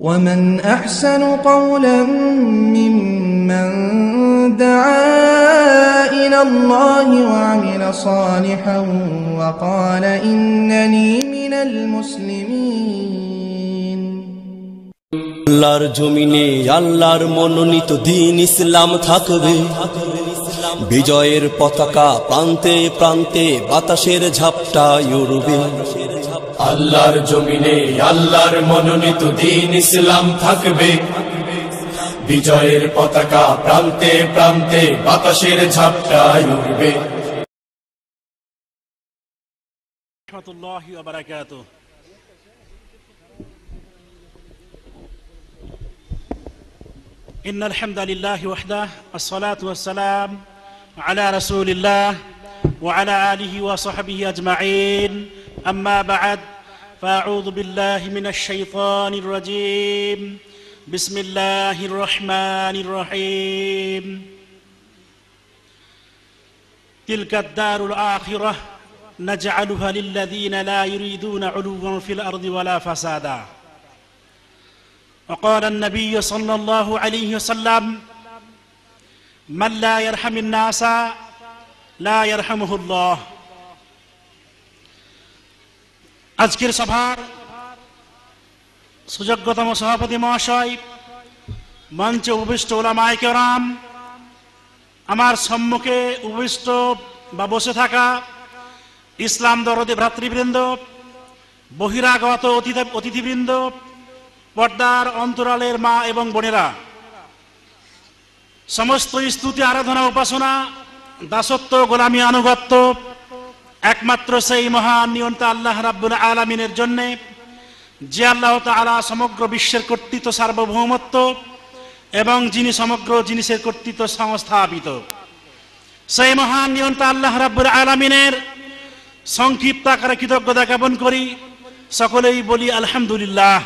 ومن أحسن قولا ممن دعا إلى الله وعمل صالحا وقال إنني من المسلمين আল্লাহর জমিনে আল্লাহর মনোনীত দিন ইসলাম থাকবে বিজয়ের পতাকা প্রান্তে প্রান্তে বাতাসের ঝাপটা উড়বে আল্লাহর জমিনে আল্লাহর মনোনীত দিন ইসলাম থাকবে বিজয়ের পতাকা প্রান্তে প্রান্তে বাতাসের ঝাপটায় উঠবে إن الحمد لله وحده الصلاة والسلام على رسول الله وعلى آله وصحبه أجمعين أما بعد فأعوذ بالله من الشيطان الرجيم بسم الله الرحمن الرحيم تلك الدار الآخرة نجعلها للذين لا يريدون علوا في الأرض ولا فسادا وقال النبي صلى الله عليه وسلم من لا يرحم الناس لا يرحمه الله আজকের সভার সুযোগ্যতম সভাপতি মহাশয় মঞ্চে উপবিষ্ট ওলামায়কে রাম আমার সম্মুখে উপবিষ্ট বা বসে থাকা ইসলাম দরদে ভ্রাতৃবৃন্দ বহিরাগত অতিথিবৃন্দ পর্দার অন্তরালের মা এবং বোনেরা সমস্ত স্তুতি আরাধনা উপাসনা দাসত্ব গোলামী আনুগত্য একমাত্র সেই মহান নিয়ন্তা আল্লাহ রাব্বুল আলমিনের জন্যে যে আল্লাহ তালা সমগ্র বিশ্বের কর্তৃত্ব সার্বভৌমত্ব এবং যিনি সমগ্র জিনিসের কর্তৃত্ব সংস্থাপিত সেই মহান নিয়ন্তা আল্লাহ রাব্বুল আলমিনের সংক্ষিপ্ত আকারে কৃতজ্ঞতা জ্ঞাপন করি সকলেই বলি আলহামদুলিল্লাহ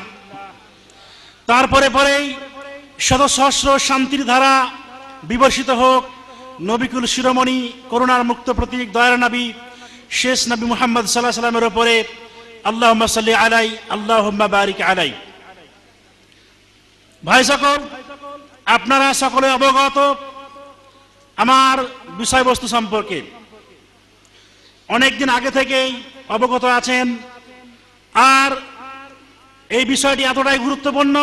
তারপরে পরেই শত সহস্র শান্তির ধারা বিবর্ষিত হোক নবিকুল শিরোমণি করুণার মুক্ত প্রতীক দয়ার শেষ নবী মুহাম্মদ সাল্লাহ সাল্লামের ওপরে আল্লাহ সাল্লি আলাই আল্লাহ বারিক আলাই ভাই সকল আপনারা সকলে অবগত আমার বিষয়বস্তু সম্পর্কে অনেকদিন আগে থেকেই অবগত আছেন আর এই বিষয়টি এতটাই গুরুত্বপূর্ণ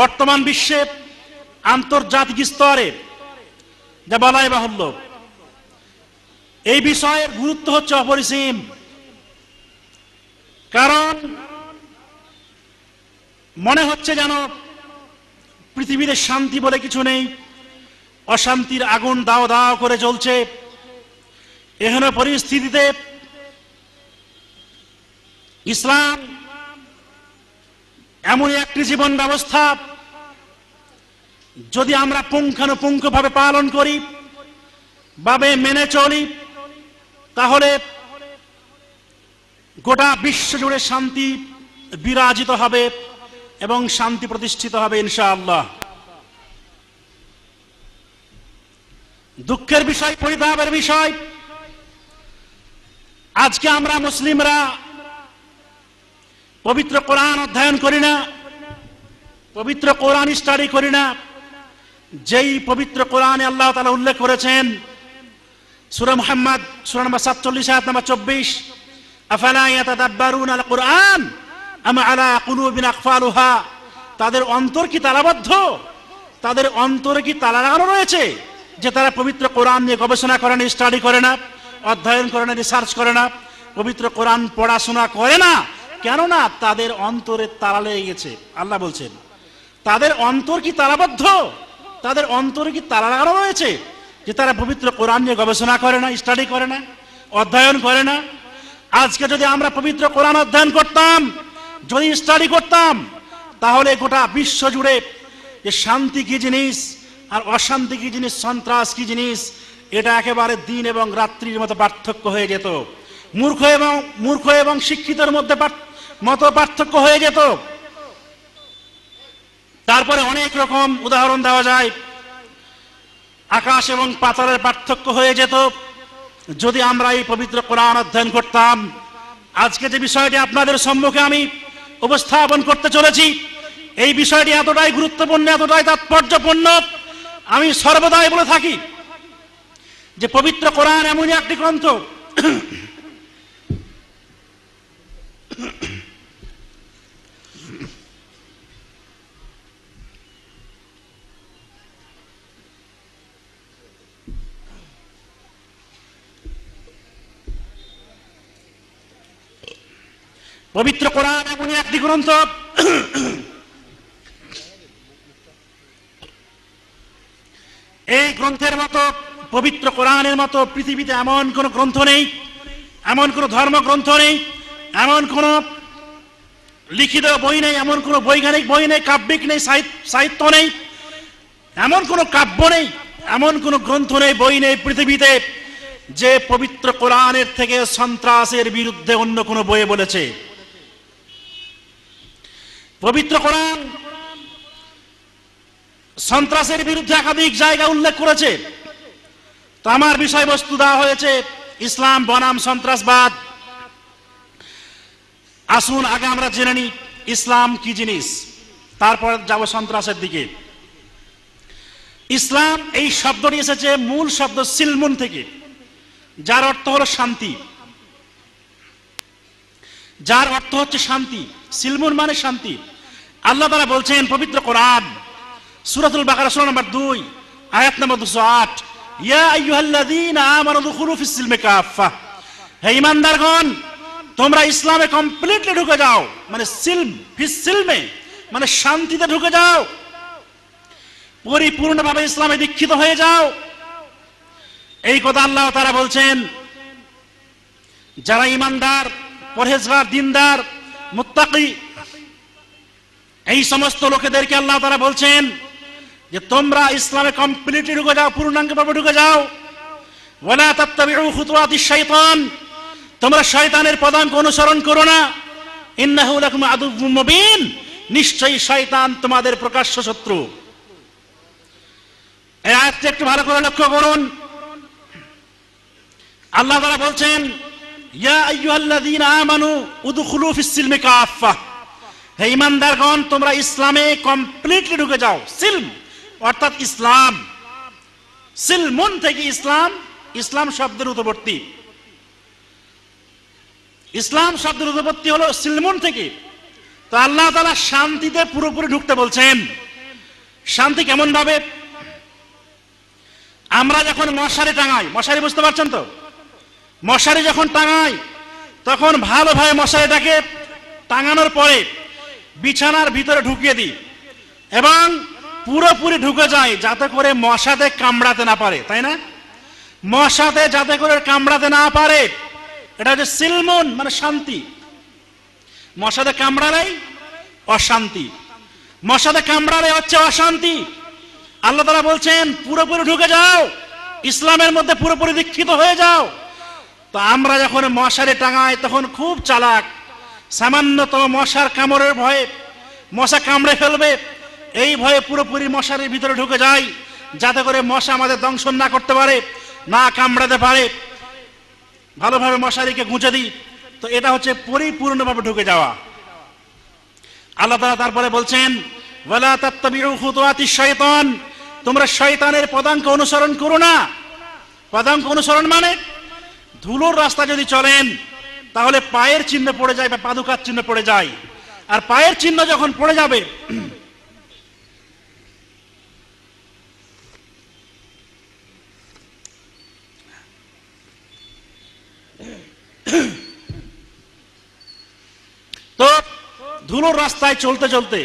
বর্তমান বিশ্বে আন্তর্জাতিক স্তরে যা বলাই বাহুল্য এই বিষয়ের গুরুত্ব হচ্ছে অপরিসীম কারণ মনে হচ্ছে যেন পৃথিবীতে শান্তি বলে কিছু নেই অশান্তির আগুন দাও দাও করে চলছে এখানে পরিস্থিতিতে ইসলাম এমন একটি জীবন ব্যবস্থা যদি আমরা পুঙ্খানুপুঙ্খভাবে পালন করি ভাবে মেনে চলি তাহলে গোটা বিশ্বজুড়ে শান্তি বিরাজিত হবে এবং শান্তি প্রতিষ্ঠিত হবে ইনশাআল্লাহ দুঃখের বিষয় পরিতাপের বিষয় আজকে আমরা মুসলিমরা পবিত্র কোরআন অধ্যয়ন করি না পবিত্র কোরআন স্টাডি করি না যেই পবিত্র কোরআনে আল্লাহ তালা উল্লেখ করেছেন সুরা মোহাম্মদ সুরা নম্বর সাতচল্লিশ আয়াত নম্বর চব্বিশ আফালা ইয়াতাদাব্বারুন আল কুরআন আমা আলা কুলুবিন আকফালুহা তাদের অন্তর কি তালাবদ্ধ তাদের অন্তরে কি তালা লাগানো রয়েছে যে তারা পবিত্র কোরআন নিয়ে গবেষণা করে না স্টাডি করে না অধ্যয়ন করে না রিসার্চ করে না পবিত্র কোরআন পড়াশোনা করে না কেননা তাদের অন্তরে তালা লেগে গেছে আল্লাহ বলছেন তাদের অন্তর কি তালাবদ্ধ তাদের অন্তরে কি তালা লাগানো রয়েছে যে তারা পবিত্র কোরআন নিয়ে গবেষণা করে না স্টাডি করে না অধ্যয়ন করে না আজকে যদি আমরা পবিত্র কোরআন অধ্যয়ন করতাম যদি স্টাডি করতাম তাহলে গোটা বিশ্ব জুড়ে যে শান্তি কি জিনিস আর অশান্তি কি জিনিস সন্ত্রাস কি জিনিস এটা একেবারে দিন এবং রাত্রির মতো পার্থক্য হয়ে যেত মূর্খ এবং মূর্খ এবং শিক্ষিতের মধ্যে মতো পার্থক্য হয়ে যেত তারপরে অনেক রকম উদাহরণ দেওয়া যায় আকাশ এবং পাতালের পার্থক্য হয়ে যেত যদি আমরা এই পবিত্র কোরআন অধ্যয়ন করতাম আজকে যে বিষয়টি আপনাদের সম্মুখে আমি উপস্থাপন করতে চলেছি এই বিষয়টি এতটাই গুরুত্বপূর্ণ এতটাই তাৎপর্যপূর্ণ আমি সর্বদাই বলে থাকি যে পবিত্র কোরআন এমনই একটি গ্রন্থ পবিত্র কোরআন এমন একটি গ্রন্থ এই গ্রন্থের মতো পবিত্র কোরআনের মতো পৃথিবীতে এমন কোনো গ্রন্থ নেই এমন কোনো ধর্মগ্রন্থ নেই এমন কোনো লিখিত বই নেই এমন কোনো বৈজ্ঞানিক বই নেই কাব্যিক নেই সাহিত্য নেই এমন কোনো কাব্য নেই এমন কোনো গ্রন্থ নেই বই নেই পৃথিবীতে যে পবিত্র কোরআনের থেকে সন্ত্রাসের বিরুদ্ধে অন্য কোনো বইয়ে বলেছে পবিত্র কোরআন সন্ত্রাসের বিরুদ্ধে একাধিক জায়গা উল্লেখ করেছে তো আমার বিষয়বস্তু দেওয়া হয়েছে ইসলাম বনাম সন্ত্রাসবাদ আসুন আগে আমরা জেনে নিই ইসলাম কি জিনিস তারপর যাব সন্ত্রাসের দিকে ইসলাম এই শব্দটি এসেছে মূল শব্দ সিলমুন থেকে যার অর্থ হলো শান্তি যার অর্থ হচ্ছে শান্তি সিলমুন মানে শান্তি আল্লাহ তারা বলছেন পবিত্র কোরআন সুরাতুল বাকার সুরা নম্বর দুই আয়াত নম্বর দুশো আট ইয়া হে তোমরা ইসলামে কমপ্লিটলি ঢুকে যাও মানে সিলম মানে শান্তিতে ঢুকে যাও পরিপূর্ণভাবে ইসলামে দীক্ষিত হয়ে যাও এই কথা আল্লাহ তারা বলছেন যারা ইমানদার পরহেজগার দিনদার মুত্তাকি এই সমস্ত লোকেদেরকে আল্লাহ তারা বলছেন যে তোমরা ইসলামে কমপ্লিটলি ঢুকে যাও পূর্ণাঙ্গভাবে ঢুকে যাও ওলা তাত্তাবিউ খুতুয়াতি শয়তান তোমরা শয়তানের পদাঙ্ক অনুসরণ করো না ইন্নাহু লাকুম আদুউম মুবিন নিশ্চয়ই শয়তান তোমাদের প্রকাশ্য শত্রু এই আয়াতটা একটু ভালো করে লক্ষ্য করুন আল্লাহ তাআলা বলছেন ইয়া আইয়ুহাল্লাযীনা আমানু উদখুলু ফিস সিলমি কাফফা হে ইমানদারগণ তোমরা ইসলামে কমপ্লিটলি ঢুকে যাও সিলম অর্থাৎ ইসলাম সিলমুন থেকে ইসলাম ইসলাম শব্দের উৎপত্তি ইসলাম শব্দের উৎপত্তি হলো সিলমুন থেকে তো আল্লাহ তালা শান্তিতে পুরোপুরি ঢুকতে বলছেন শান্তি কেমন ভাবে আমরা যখন মশারি টাঙাই মশারি বুঝতে পারছেন তো মশারি যখন টাঙাই তখন ভালোভাবে মশারিটাকে টাঙানোর পরে বিছানার ভিতরে ঢুকিয়ে দিই এবং পুরোপুরি ঢুকে যায় যাতে করে মশাতে কামড়াতে না পারে তাই না মশাতে যাতে করে কামড়াতে না পারে এটা হচ্ছে সিলমন মানে শান্তি মশাতে কামড়ালেই অশান্তি মশাতে কামড়ালে হচ্ছে অশান্তি আল্লাহ তারা বলছেন পুরোপুরি ঢুকে যাও ইসলামের মধ্যে পুরোপুরি দীক্ষিত হয়ে যাও তো আমরা যখন মশারি টাঙাই তখন খুব চালাক সামান্যতম মশার কামড়ের ভয়ে মশা কামড়ে ফেলবে এই ভয়ে পুরোপুরি মশারির ভিতরে ঢুকে যায় যাতে করে মশা আমাদের দংশন না করতে পারে না কামড়াতে পারে ভালোভাবে মশারিকে গুঁজে দিই তো এটা হচ্ছে পরিপূর্ণভাবে ঢুকে যাওয়া আল্লাহ তালা তারপরে বলছেন ওয়ালা তাত্তাবিউ খুতুয়াতি শয়তান তোমরা শয়তানের পদাঙ্ক অনুসরণ করো না পদাঙ্ক অনুসরণ মানে ধুলোর রাস্তা যদি চলেন তাহলে পায়ের চিহ্ন পড়ে যায় বা পাদুকার চিহ্ন পড়ে যায় আর পায়ের চিহ্ন যখন পড়ে যাবে তো ধুলোর রাস্তায় চলতে চলতে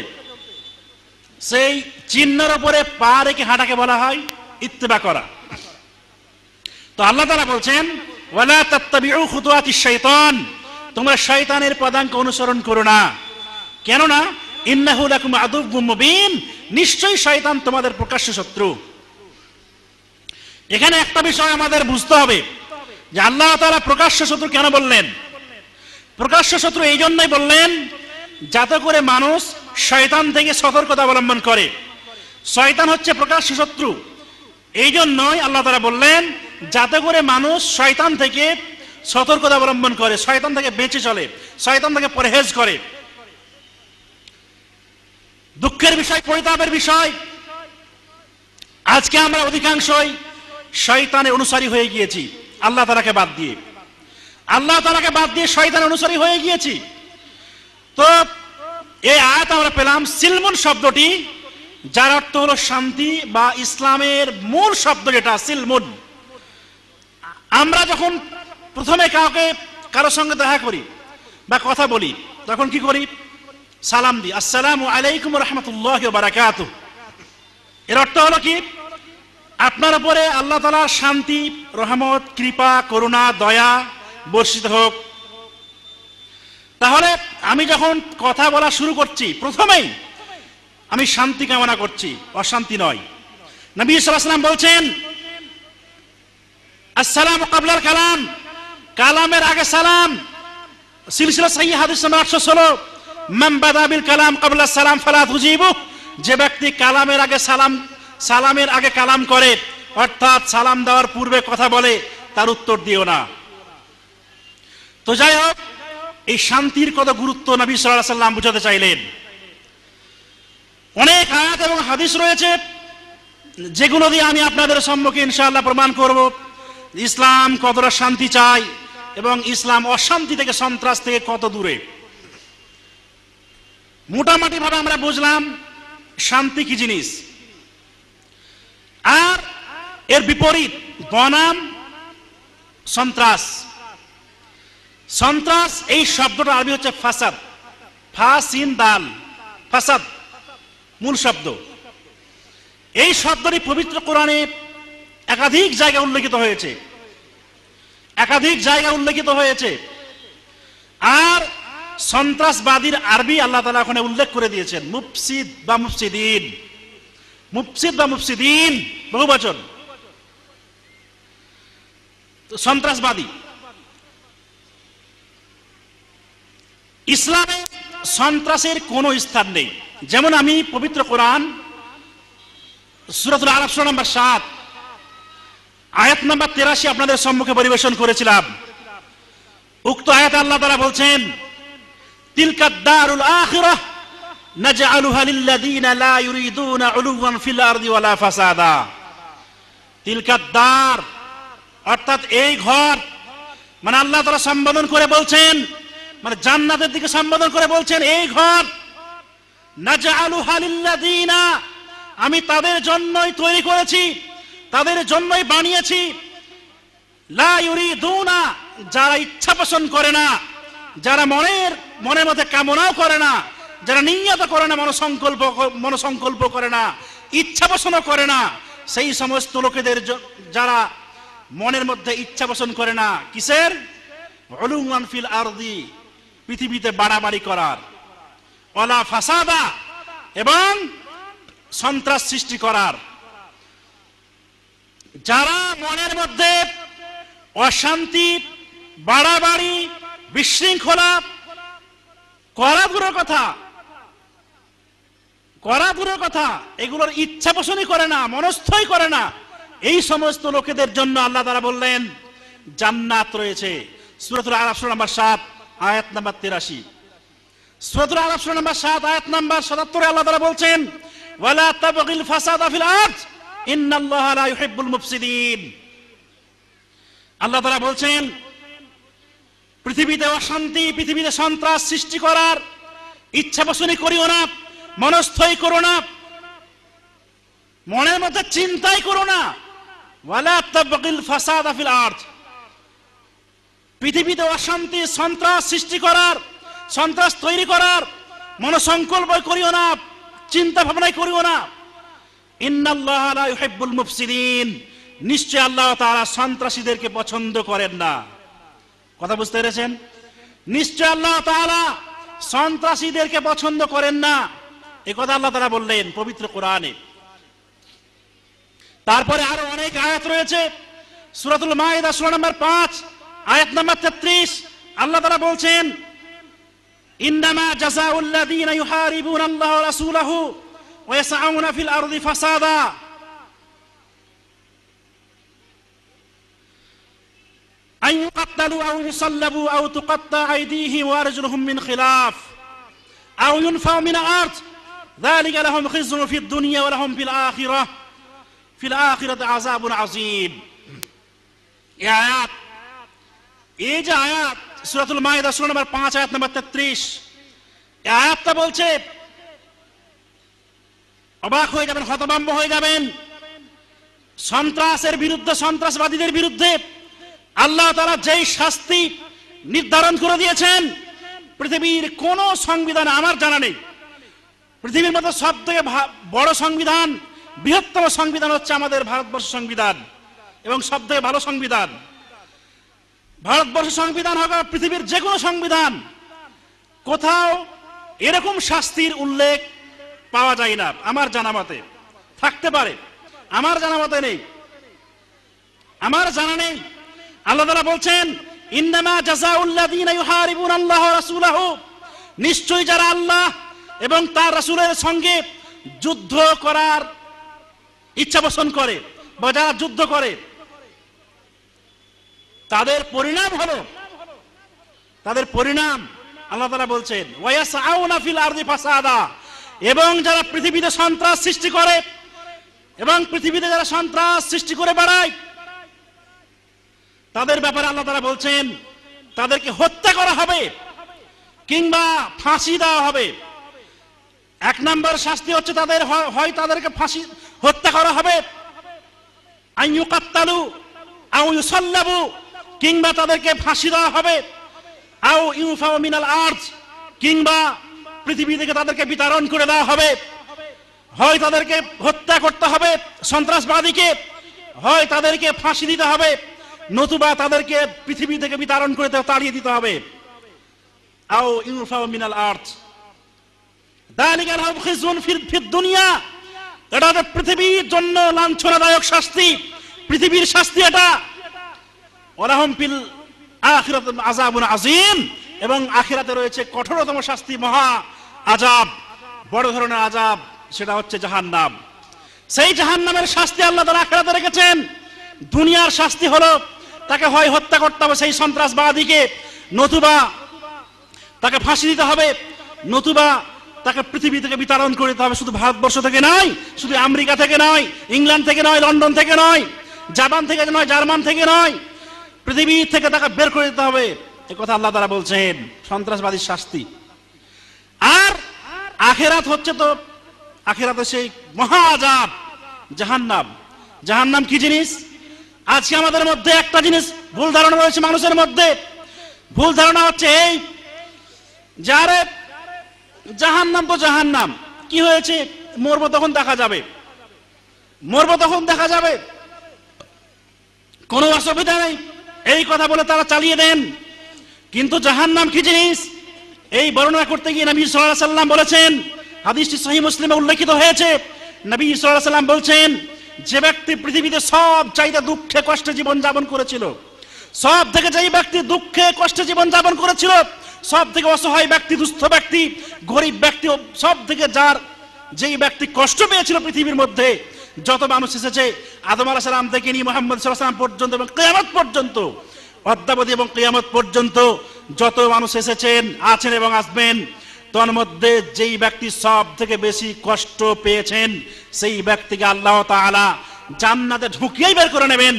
সেই চিহ্নের উপরে পা রেখে হাঁটাকে বলা হয় ইত্তেবা করা তো আল্লাহ তারা বলছেন ওয়ালা তাত্তাবিউ খুতুয়াতিশ শয়তান তোমরা শয়তানের পদাঙ্ক অনুসরণ করো না কেননা ইন্নাহু লাকুম আদুবুম মুবিন নিশ্চয়ই শয়তান তোমাদের প্রকাশ্য শত্রু এখানে একটা বিষয় আমাদের বুঝতে হবে যে আল্লাহ তারা প্রকাশ্য শত্রু কেন বললেন প্রকাশ্য শত্রু এই জন্যই বললেন যাতে করে মানুষ শয়তান থেকে সতর্কতা অবলম্বন করে শয়তান হচ্ছে প্রকাশ্য শত্রু এই জন্যই আল্লাহ তারা বললেন যাতে করে মানুষ শয়তান থেকে সতর্কতা অবলম্বন করে শয়তান থেকে বেঁচে চলে শয়তান থেকে পরহেজ করে দুঃখের বিষয় পরিতাপের বিষয় আজকে আমরা অধিকাংশই শয়তানের অনুসারী হয়ে গিয়েছি আল্লাহ তালাকে বাদ দিয়ে আল্লাহ তালাকে বাদ দিয়ে শয়তান অনুসারী হয়ে গিয়েছি তো এই আয়াত আমরা পেলাম সিলমুন শব্দটি যার অর্থ হলো শান্তি বা ইসলামের মূল শব্দ যেটা সিলমুন আমরা যখন প্রথমে কাউকে কারোর সঙ্গে দেখা করি বা কথা বলি তখন কি করি সালাম দি আসসালাম আলাইকুম রহমতুল্লাহ বারাকাত এর অর্থ হলো কি আপনার উপরে আল্লাহ তালার শান্তি রহমত কৃপা করুণা দয়া বর্ষিত হোক তাহলে আমি যখন কথা বলা শুরু করছি প্রথমেই আমি শান্তি কামনা করছি অশান্তি নয় নবী সাল্লাহ সাল্লাম বলছেন আসসালাম কাবলার কালাম কালামের আগে সালাম সিলসিলা সাহি হাদিস নম্বর আটশো ষোলো মামবাদাবিল কালাম কাবলা সালাম ফালা তুজিবু যে ব্যক্তি কালামের আগে সালাম সালামের আগে কালাম করে অর্থাৎ সালাম দেওয়ার পূর্বে কথা বলে তার উত্তর দিও না তো যাই হোক এই শান্তির কত গুরুত্ব নবী সাল্লাহ সাল্লাম বুঝাতে চাইলেন অনেক আয়াত এবং হাদিস রয়েছে যেগুলো দিয়ে আমি আপনাদের সম্মুখে ইনশাআল্লাহ প্রমাণ করবো ইসলাম কতটা শান্তি চায় এবং ইসলাম অশান্তি থেকে সন্ত্রাস থেকে কত দূরে মোটামুটি ভাবে আমরা বুঝলাম শান্তি কি জিনিস আর এর বিপরীত বনাম সন্ত্রাস সন্ত্রাস এই শব্দটা আরবি হচ্ছে ফাসাদ ফাসিন দাল ফাসাদ মূল শব্দ এই শব্দটি পবিত্র কোরআনে একাধিক জায়গা উল্লেখিত হয়েছে একাধিক জায়গা উল্লেখিত হয়েছে আর সন্ত্রাসবাদীর আরবি আল্লাহ তালা ওখানে উল্লেখ করে দিয়েছেন মুফসিদ বা মুফসিদিন মুফসিদ বা মুফসিদিন বহু বচন সন্ত্রাসবাদী ইসলামে সন্ত্রাসের কোন স্থান নেই যেমন আমি পবিত্র কোরআন সুরাতুল আরব নম্বর সাত আয়াত নাম্বার তেরাশি আপনাদের সম্মুখে পরিবেশন করেছিলাম উক্ত আয়াত আল্লাহ তারা বলছেন তিলকাত দারুল আখিরাহ লা ফিল ফাসাদা অর্থাৎ এই ঘর মানে আল্লাহ সম্বোধন করে বলছেন মানে জান্নাতের দিকে সম্বোধন করে বলছেন এই ঘর আমি তাদের জন্যই তৈরি করেছি তাদের জন্যই বানিয়েছি লাউরিদুনা যারা ইচ্ছা পোষণ করে না যারা মনের মনের মধ্যে কামনাও করে না যারা নিহত করে না মনসংকল্প মনসংকল্প করে না ইচ্ছা পোষণও করে না সেই সমস্ত লোকেদের যারা মনের মধ্যে ইচ্ছা পোষণ করে না কিসের ফিল আরদি পৃথিবীতে বাড়াবাড়ি করার অলা ফাসাদা এবং সন্ত্রাস সৃষ্টি করার যারা মনের মধ্যে অশান্তি বাড়াবাড়ি বিশৃঙ্খলা করা দূরের কথা করা দূরের কথা এগুলোর ইচ্ছা পোষণই করে না মনস্থই করে না এই সমস্ত লোকেদের জন্য আল্লাহ তারা বললেন জান্নাত রয়েছে সুরতুল আলাপশো নাম্বার সাত আয়াত নাম্বার তিরাশি সুরতুল আলাপশো নাম্বার সাত আয়াত নাম্বার সাতাত্তরে আল্লাহ তারা বলছেন ওয়ালা তাবগিল ফাসাদ আফিল আজ আল্লাহ তারা বলছেন পৃথিবীতে অশান্তি পৃথিবীতে সন্ত্রাস সৃষ্টি করার ইচ্ছা পোষণই করিও না মনস্থই করো না মনের মধ্যে চিন্তাই করো না পৃথিবীতে অশান্তি সন্ত্রাস সৃষ্টি করার সন্ত্রাস তৈরি করার মনসংকল্প করিও না চিন্তা ভাবনাই করিও না ইন্নাল্লাহুল মুফসিরিন নিশ্চয় আল্লাহ তারা সন্ত্রাসীদেরকে পছন্দ করেন না কথা বুঝতে পেরেছেন নিশ্চয় আল্লাহ তারা সন্ত্রাসীদেরকে পছন্দ করেন না এ কথা আল্লাহ তারা বললেন পবিত্র কোরআনে তারপরে আরো অনেক আয়াত রয়েছে সুরাতুল মাহিদা সুরা নম্বর পাঁচ আয়াত নম্বর তেত্রিশ আল্লাহ তারা বলছেন ইন্দামা জাসা উল্লাদিন ইউহারিবুন আল্লাহ রাসূলাহু ويسعون في الأرض فسادا أن يقتلوا أو يصلبوا أو تقطع أيديهم وأرجلهم من خلاف أو ينفوا من الأرض ذلك لهم خزي في الدنيا ولهم في الآخرة في الآخرة عذاب عظيم يا آيات এই যে আয়াত সুরাতুল মায়েদা সুরা নম্বর পাঁচ আয়াত يا يا আয়াতটা বলছে অবাক হয়ে যাবেন হতবাম্ব হয়ে যাবেন সন্ত্রাসের বিরুদ্ধে সন্ত্রাসবাদীদের বিরুদ্ধে আল্লাহ তারা যেই শাস্তি নির্ধারণ করে দিয়েছেন পৃথিবীর কোন সংবিধান আমার জানা নেই পৃথিবীর মতো সব থেকে বড় সংবিধান বৃহত্তম সংবিধান হচ্ছে আমাদের ভারতবর্ষ সংবিধান এবং সব থেকে ভালো সংবিধান ভারতবর্ষ সংবিধান হোক পৃথিবীর যে কোনো সংবিধান কোথাও এরকম শাস্তির উল্লেখ পাওয়া যায় না আমার জানামতে থাকতে পারে আমার জানামতে নেই আমার জানা নেই আল্লাহ বলছেন ইন্নামা যারা আল্লাহ এবং তার সঙ্গে যুদ্ধ করার ইচ্ছা পোষণ করে বা যারা যুদ্ধ করে তাদের পরিণাম হলো তাদের পরিণাম আল্লাহ বলছেন ওয়ায়াসআউনা ফিল ফাসাদা এবং যারা পৃথিবীতে সন্ত্রাস সৃষ্টি করে এবং পৃথিবীতে যারা সন্ত্রাস সৃষ্টি করে বেড়ায় তাদের ব্যাপারে আল্লাহ তারা বলছেন তাদেরকে হত্যা করা হবে কিংবা ফাঁসি দেওয়া হবে এক নম্বর শাস্তি হচ্ছে তাদের হয় তাদেরকে ফাঁসি হত্যা করা হবে আউ কিংবা তাদেরকে ফাঁসি দেওয়া হবে আউ মিনাল আর্জ কিংবা পৃথিবী থেকে তাদেরকে বিতারণ করে দেওয়া হবে হয় তাদেরকে হত্যা করতে হবে সন্ত্রাসবাদীকে হয় তাদেরকে ফাঁসি দিতে হবে নতুবা তাদেরকে পৃথিবী থেকে বিতরণ করে তাড়িয়ে দিতে হবে আও ইউরফাও মিনাল আর্থ দালিকার খিজুন ফির দুনিয়া এটা তো পৃথিবীর জন্য লাঞ্ছনাদায়ক শাস্তি পৃথিবীর শাস্তি এটা ওলাহম ফিল আখিরাত আযাবুন আযীম এবং আখিরাতে রয়েছে কঠোরতম শাস্তি মহা আজাব বড় ধরনের আজাব সেটা হচ্ছে জাহান নাম সেই জাহান নামের শাস্তি আল্লাহ তারা আখেরাতে রেখেছেন দুনিয়ার শাস্তি হলো তাকে হয় হত্যা করতে হবে সেই সন্ত্রাসবাদীকে নতুবা তাকে ফাঁসি দিতে হবে নতুবা তাকে পৃথিবী থেকে বিতরণ করে দিতে হবে শুধু ভারতবর্ষ থেকে নয় শুধু আমেরিকা থেকে নয় ইংল্যান্ড থেকে নয় লন্ডন থেকে নয় জাপান থেকে নয় জার্মান থেকে নয় পৃথিবী থেকে তাকে বের করে দিতে হবে কথা আল্লাহ তারা বলছেন সন্ত্রাসবাদীর শাস্তি আর আখেরাত হচ্ছে তো আখেরাতে সেই মহাজাব জাহান নাম কি জিনিস আজকে আমাদের মধ্যে একটা জিনিস ভুল ধারণা রয়েছে মানুষের মধ্যে ভুল ধারণা হচ্ছে এই যারে জাহান্নাম তো জাহান্নাম কি হয়েছে মরবো তখন দেখা যাবে মরবো তখন দেখা যাবে কোনো অসুবিধা নেই এই কথা বলে তারা চালিয়ে দেন কিন্তু জাহান নাম কি জিনিস এই বর্ণনা করতে গিয়ে নবী সাল্লাম বলেছেন হাদিসটি সহি মুসলিমে উল্লেখিত হয়েছে নবী সাল্লাম বলছেন যে ব্যক্তি পৃথিবীতে সব চাইতে দুঃখে কষ্টে জীবন যাপন করেছিল সব থেকে যেই ব্যক্তি দুঃখে কষ্টে জীবন যাপন করেছিল সব থেকে অসহায় ব্যক্তি দুস্থ ব্যক্তি গরিব ব্যক্তি সব থেকে যার যেই ব্যক্তি কষ্ট পেয়েছিল পৃথিবীর মধ্যে যত মানুষ এসেছে আদম আলাহ সালাম থেকে নিয়ে মোহাম্মদ সাল্লাহ সাল্লাম পর্যন্ত এবং কেয়ামত পর্যন্ত অদ্যাবধি এবং কিয়ামত পর্যন্ত যত মানুষ এসেছেন আছেন এবং আসবেন তন্মধ্যে যেই ব্যক্তি সব থেকে বেশি কষ্ট পেয়েছেন সেই ব্যক্তিকে আল্লাহ তাআলা জান্নাতে ঢুকিয়েই বের করে নেবেন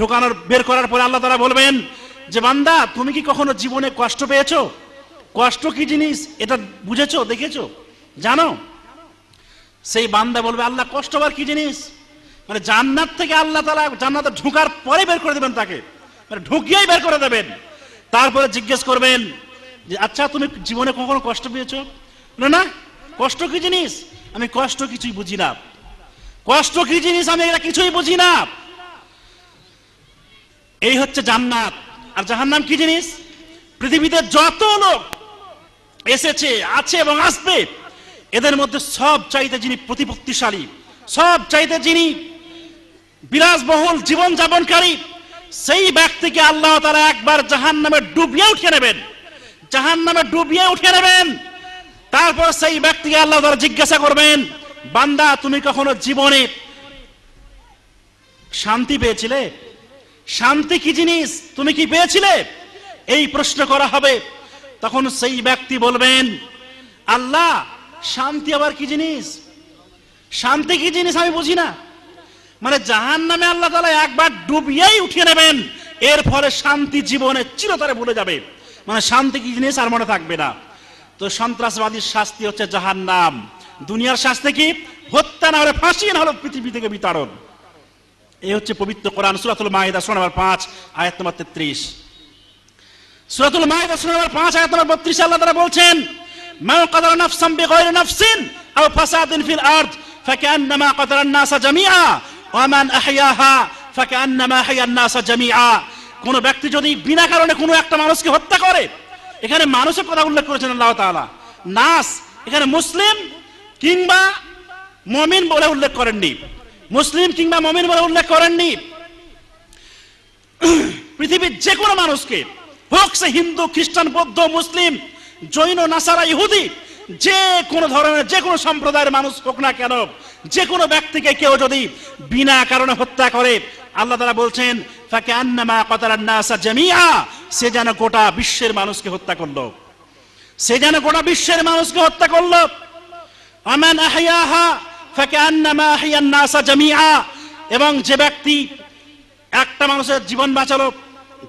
ঢুকানোর বের করার পরে আল্লাহ তারা বলবেন যে বান্দা তুমি কি কখনো জীবনে কষ্ট পেয়েছো কষ্ট কি জিনিস এটা বুঝেছো দেখেছো জানো সেই বান্দা বলবে আল্লাহ কষ্ট আবার কি জিনিস মানে জান্নাত থেকে আল্লাহ তালা জান্নাতে ঢুকার পরে বের করে দেবেন তাকে মানে ঢুকিয়েই বের করে দেবেন তারপরে জিজ্ঞেস করবেন যে আচ্ছা তুমি জীবনে কখনো কষ্ট পেয়েছো না না কষ্ট কি জিনিস আমি কষ্ট কিছুই বুঝি না কষ্ট কি জিনিস আমি এটা কিছুই বুঝি না এই হচ্ছে জান্নাত আর জাহান্নাম কি জিনিস পৃথিবীতে যত লোক এসেছে আছে এবং আসবে এদের মধ্যে সব চাইতে যিনি প্রতিপত্তিশালী সব চাইতে যিনি বিরাজবহুল জীবন যাপনকারী সেই ব্যক্তিকে আল্লাহ তারা একবার জাহান নামে ডুবিয়ে উঠিয়ে নেবেন জাহান নামে ডুবিয়ে উঠিয়ে নেবেন তারপর সেই ব্যক্তিকে আল্লাহ তারা জিজ্ঞাসা করবেন বান্দা তুমি কখনো জীবনে শান্তি পেয়েছিলে শান্তি কি জিনিস তুমি কি পেয়েছিলে এই প্রশ্ন করা হবে তখন সেই ব্যক্তি বলবেন আল্লাহ শান্তি আবার কি জিনিস শান্তি কি জিনিস আমি বুঝি না মানে জাহান নামে আল্লাহ তালা একবার ডুবিয়েই উঠিয়ে নেবেন এর ফলে শান্তি জীবনে চিরতরে ভুলে যাবে মানে শান্তি কি জিনিস আর মনে থাকবে না তো সন্ত্রাসবাদীর শাস্তি হচ্ছে জাহান নাম দুনিয়ার শাস্তি কি হত্যা না হলে ফাঁসি না হলো পৃথিবী থেকে বিতাড়ন এই হচ্ছে পবিত্র কোরআন সুরাতুল মাহিদা শোনা নম্বর পাঁচ আয়াত নম্বর তেত্রিশ সুরাতুল মাহিদা সোনা নম্বর পাঁচ আয়াত নম্বর বত্রিশ আল্লাহ তারা বলছেন من قدر نفسا ওয়ামান আহিয়াহা ফাকে আন্নামা আহিয়ান নাসা জামিআ কোনো ব্যক্তি যদি বিনা কারণে কোনো একটা মানুষকে হত্যা করে এখানে মানুষের কথা উল্লেখ করেছেন আল্লাহ তাআলা নাস এখানে মুসলিম কিংবা মমিন বলে উল্লেখ করেননি মুসলিম কিংবা মমিন বলে উল্লেখ করেননি পৃথিবীর যে কোনো মানুষকে হোক সে হিন্দু খ্রিস্টান বৌদ্ধ মুসলিম জৈন নাসারা ইহুদি যে কোনো ধরনের যে কোনো সম্প্রদায়ের মানুষ হোক না কেন যে কোনো ব্যক্তিকে কেউ যদি বিনা কারণে হত্যা করে আল্লাহ তারা বলছেন তাকে আন্নামা কতারান্নাসা জামিয়া সে যেন গোটা বিশ্বের মানুষকে হত্যা করলো সে যেন গোটা বিশ্বের মানুষকে হত্যা করলো আমান আহিয়াহা ফাকে আন্নামা আহিয়ান্নাসা জামিয়া এবং যে ব্যক্তি একটা মানুষের জীবন বাঁচালো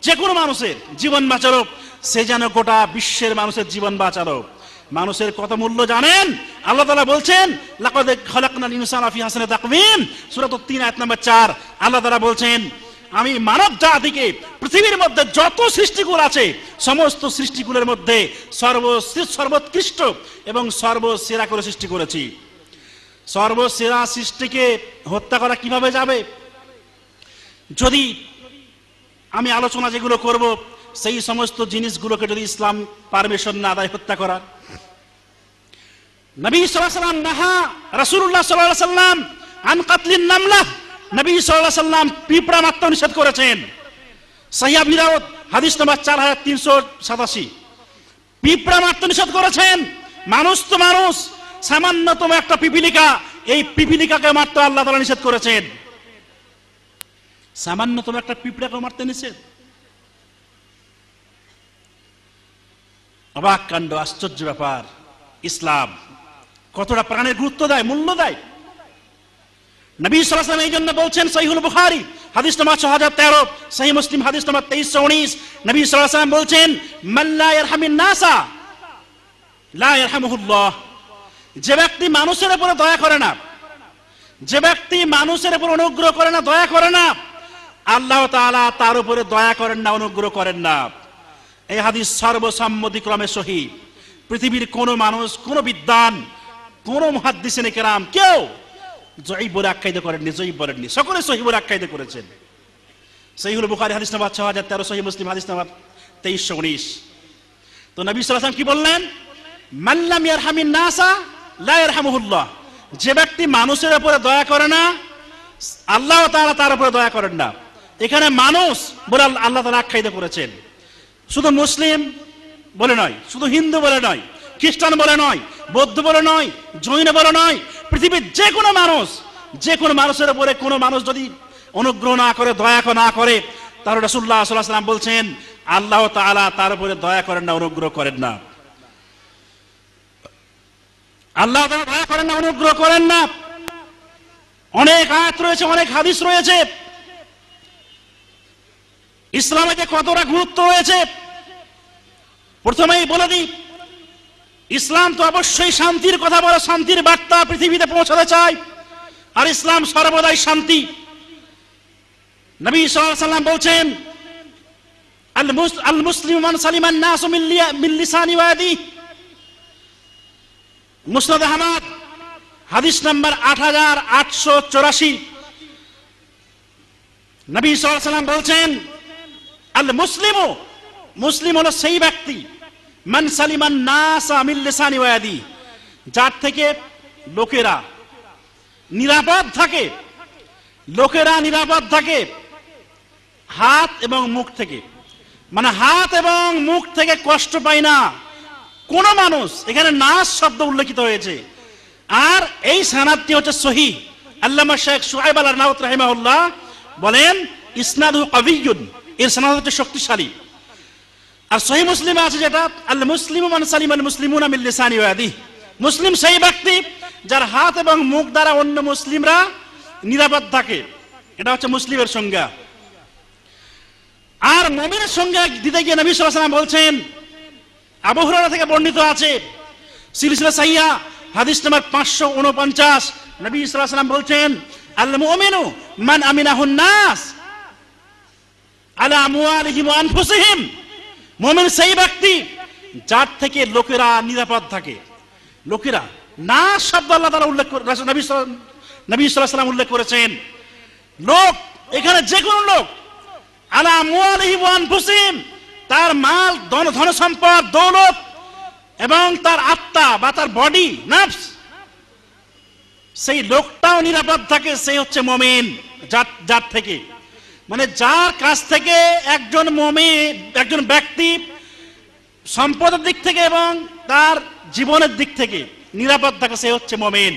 যে কোনো মানুষের জীবন বাঁচালো সে যেন গোটা বিশ্বের মানুষের জীবন বাঁচালো মানুষের কত মূল্য জানেন আল্লাহ তালা বলছেন লাকদে খলাকনাল ইনসান আফি হাসানে তাকমিম সুরাত তিন আয়াত নম্বর চার আল্লাহ তালা বলছেন আমি মানব জাতিকে পৃথিবীর মধ্যে যত সৃষ্টিকুল আছে সমস্ত সৃষ্টিকুলের মধ্যে সর্ব সর্বোৎকৃষ্ট এবং সর্বসেরা করে সৃষ্টি করেছি সর্বসেরা সৃষ্টিকে হত্যা করা কিভাবে যাবে যদি আমি আলোচনা যেগুলো করব সেই সমস্ত জিনিসগুলোকে যদি ইসলাম পারমিশন না দেয় হত্যা করার নবী সাল্লাম নাহা রসুল্লাহ সাল্লাহ সাল্লাম আন কাতলিন নামলা নবী সাল্লাহ সাল্লাম পিঁপড়া মাত্র নিষেধ করেছেন সাহিয়াব নিরাওত হাদিস নম্বর চার হাজার তিনশো সাতাশি পিঁপড়া মাত্র নিষেধ করেছেন মানুষ তো মানুষ সামান্যতম একটা পিপিলিকা এই পিপিলিকাকে মারতে আল্লাহ তালা নিষেধ করেছেন সামান্যতম একটা পিঁপড়াকে মারতে নিষেধ অবাক কাণ্ড আশ্চর্য ব্যাপার ইসলাম কতটা প্রাণের গুরুত্ব দেয় মূল্য দেয় নবী সালাম এই জন্য বলছেন সহিহুল বুখারি হাদিস নম্বর ছ হাজার তেরো সহি মুসলিম হাদিস নম্বর তেইশশো উনিশ নবী সালাম বলছেন ইরহামিন নাসা লা ইরহামুহুল্লাহ যে ব্যক্তি মানুষের উপরে দয়া করে না যে ব্যক্তি মানুষের উপর অনুগ্রহ করে না দয়া করে না আল্লাহ তাআলা তার উপরে দয়া করেন না অনুগ্রহ করেন না এই হাদিস সর্বসম্মতিক্রমে সহি পৃথিবীর কোন মানুষ কোন বিদ্বান কোন মহাদ্দিসেনে কেরাম কেউ জয়ী বলে আখ্যায়িত করেননি জয়ী বলেননি সকলে সহি বলে আখ্যায়িত করেছেন হল বুখারি হাদিস নাম্বার ছ হাজার তেরো সহি মুসলিম হাদিস নাম্বার তেইশশো উনিশ তো নবী সালাম কি বললেন মাল্লাম ইয়ারহামিন নাসা লা ইয়ারহামুহুল্লাহ যে ব্যক্তি মানুষের উপরে দয়া করে না আল্লাহ তার উপরে দয়া করেন না এখানে মানুষ বলে আল্লাহ তাআলা আখ্যায়িত করেছেন শুধু মুসলিম বলে নয় শুধু হিন্দু বলে নয় খ্রিস্টান বলে নয় বৌদ্ধ বলে নয় জৈন বলে নয় পৃথিবীর যে কোনো মানুষ যে কোনো মানুষের উপরে কোনো মানুষ যদি অনুগ্রহ না করে দয়া না করে তাহলে রসুল্লাহ সাল্লাহাম বলছেন আল্লাহ তালা তার উপরে দয়া করেন না অনুগ্রহ করেন না আল্লাহ তালা দয়া করেন না অনুগ্রহ করেন না অনেক আয়াত রয়েছে অনেক হাদিস রয়েছে ইসলামে যে কতটা গুরুত্ব রয়েছে প্রথমেই বলে দিই ইসলাম তো অবশ্যই শান্তির কথা বলে শান্তির বার্তা পৃথিবীতে পৌঁছাতে চায় আর ইসলাম সর্বদাই শান্তি নবী সাল্লাম বলছেন আল মুসলিম মান সালিমান নাস মিল্লিসানি ওয়াদি মুসনাদ আহমদ হাদিস নাম্বার আট হাজার আটশো চৌরাশি নবী সাল্লাম বলছেন আল মুসলিমও মুসলিম হলো সেই ব্যক্তি মান সালিমান নাস আমিল ওয়াদি যার থেকে লোকেরা নিরাপদ থাকে লোকেরা নিরাপদ থাকে হাত এবং মুখ থেকে মানে হাত এবং মুখ থেকে কষ্ট পায় না কোন মানুষ এখানে নাস শব্দ উল্লেখিত হয়েছে আর এই সানাদটি হচ্ছে সহি আল্লামা শেখ সোহাইব আল্লাহ রাহিমাহুল্লাহ বলেন ইসনাদু কবিউন এর সনাদ হচ্ছে শক্তিশালী আর সহি মুসলিমে আছে যেটা আল মুসলিম মান সালিম আল মুসলিম আমিল লিসানি ওয়াদি মুসলিম সেই ব্যক্তি যার হাত এবং মুখ দ্বারা অন্য মুসলিমরা নিরাপদ থাকে এটা হচ্ছে মুসলিমের সংজ্ঞা আর নবীর সংজ্ঞা দিতে গিয়ে নবী সালাম বলছেন আবু থেকে বর্ণিত আছে সিলসিলা সাইয়া হাদিস নাম্বার পাঁচশো উনপঞ্চাশ নবী সালাম বলছেন আল মুমিনু মান আমিনাহুন নাস আলা আমওয়ালিহিম আনফুসিহিম মুমিন সেই ব্যক্তি যার থেকে লোকেরা নিরাপদ থাকে লোকেরা না শব্দ আল্লাহ তারা উল্লেখ করে নবী নবী সাল্লাম উল্লেখ করেছেন লোক এখানে যে কোনো লোক আলা আমওয়ালিহিম আনফুসিহিম তার মাল ধন ধন সম্পদ দৌলত এবং তার আত্মা বা তার বডি নার্ভস সেই লোকটাও নিরাপদ থাকে সেই হচ্ছে মমিন যার যার থেকে মানে যার কাছ থেকে একজন মমি একজন ব্যক্তি সম্পদের দিক থেকে এবং তার জীবনের দিক থেকে নিরাপদ থাকে সে হচ্ছে মমিন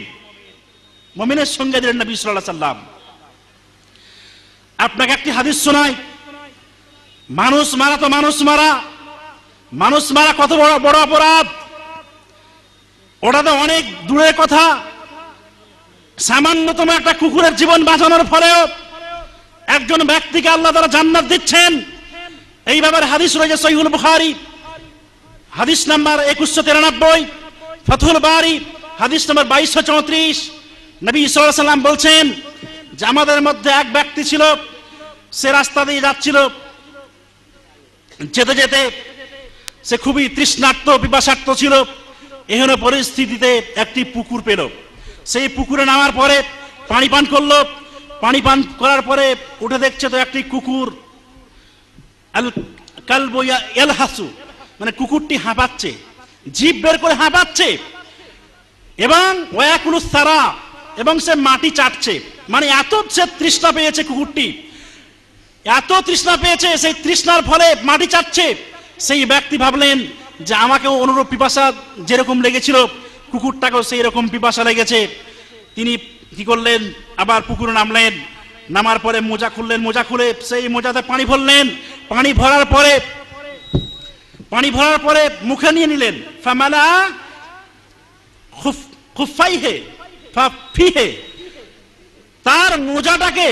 মমিনের সঙ্গে দিলেন নবী সাল্লাহ সাল্লাম আপনাকে একটি হাদিস শোনাই মানুষ মারা তো মানুষ মারা মানুষ মারা কত বড় বড় অপরাধ ওটা তো অনেক দূরের কথা সামান্যতম একটা কুকুরের জীবন বাঁচানোর ফলেও একজন ব্যক্তিকে আল্লাহ তারা জান্নাত দিচ্ছেন এই ব্যাপারে হাদিস রয়েছে সহিহুল বুখারি হাদিস নাম্বার একুশশো তিরানব্বই ফতুল বাড়ি হাদিস নাম্বার বাইশশো চৌত্রিশ নবী সাল্লাম বলছেন যে আমাদের মধ্যে এক ব্যক্তি ছিল সে রাস্তা দিয়ে যাচ্ছিল যেতে যেতে সে খুবই তৃষ্ণার্ত পিপাসার্থ ছিল এহেন পরিস্থিতিতে একটি পুকুর পেল সেই পুকুরে নামার পরে পানি পান করলো পানি পান করার পরে উঠে দেখছে তো একটি কুকুর কালবইয়া এল হাসু মানে কুকুরটি হাঁপাচ্ছে জীব বের করে হাঁপাচ্ছে এবং ওয়াকুলু সারা এবং সে মাটি চাটছে মানে এত সে তৃষ্ণা পেয়েছে কুকুরটি এত তৃষ্ণা পেয়েছে সেই তৃষ্ণার ফলে মাটি চাটছে সেই ব্যক্তি ভাবলেন যে আমাকেও অনুরূপ পিপাসা যেরকম লেগেছিল কুকুরটাকেও সেই রকম পিপাসা লেগেছে তিনি কি করলেন আবার পুকুরে নামলেন নামার পরে মোজা খুললেন মোজা খুলে সেই মোজাতে পানি ভরলেন পানি ভরার পরে পানি ভরার পরে মুখে নিয়ে নিলেন ফামালা খুফাই হে ফাফি হে তার মোজাটাকে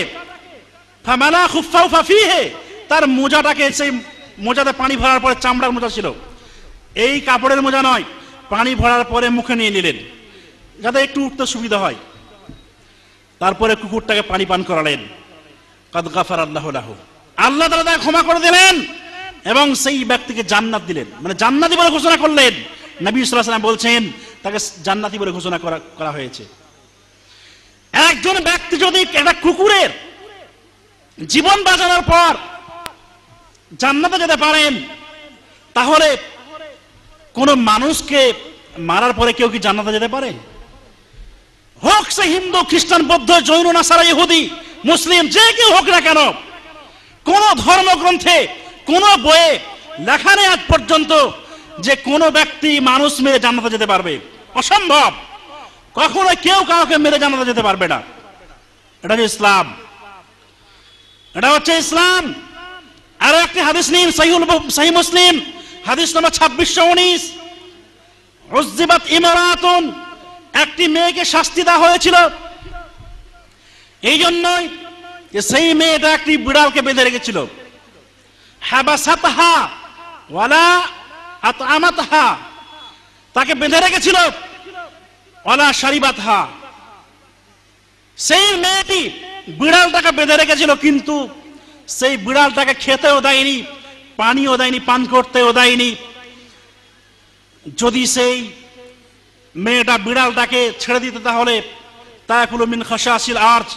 ফামালা খুফাউ ফাফি হে তার মোজাটাকে সেই মোজাতে পানি ভরার পরে চামড়ার মোজা ছিল এই কাপড়ের মোজা নয় পানি ভরার পরে মুখে নিয়ে নিলেন যাতে একটু উঠতে সুবিধা হয় তারপরে কুকুরটাকে পানি পান করালেন কাদ গাফার আল্লাহ আল্লাহ তালা ক্ষমা করে দিলেন এবং সেই ব্যক্তিকে জান্নাত দিলেন মানে জান্নাতি বলে ঘোষণা করলেন নবী সাল্লাম বলছেন তাকে জান্নাতি বলে ঘোষণা করা করা হয়েছে একজন ব্যক্তি যদি একটা কুকুরের জীবন বাঁচানোর পর জান্নাতে যেতে পারেন তাহলে কোনো মানুষকে মারার পরে কেউ কি জান্নাতে যেতে পারে হোক সে হিন্দু খ্রিস্টান বৌদ্ধ জৈন না সারা ইহুদি মুসলিম যে কেউ হোক না কেন কোন ধর্মগ্রন্থে কোন বইয়ে লেখা নেই আজ পর্যন্ত যে কোন ব্যক্তি মানুষ মেরে জানাতে যেতে পারবে অসম্ভব কখনো কেউ কাউকে মেরে জানাতে যেতে পারবে না এটা ইসলাম এটা হচ্ছে ইসলাম আরো একটি হাদিস নিন সাহিউল সাহি মুসলিম হাদিস নম্বর ছাব্বিশশো উনিশ ইমারাতুন একটি মেয়েকে শাস্তি দেওয়া হয়েছিল এই জন্যই যে সেই মেয়েটা একটি বিড়ালকে বেঁধে রেখেছিল হ্যাবাসাতহা ওয়ালা আতআমাতহা তাকে বেঁধে রেখেছিল ওয়ালা শারিবাতহা সেই মেয়েটি বিড়ালটাকে বেঁধে রেখেছিল কিন্তু সেই বিড়ালটাকে খেতেও দেয়নি পানিও দেয়নি পান করতেও দেয়নি যদি সেই মেয়েটা বিড়ালটাকে ছেড়ে দিতে তাহলে তায়াকুলো মিন খসাসিল আর্চ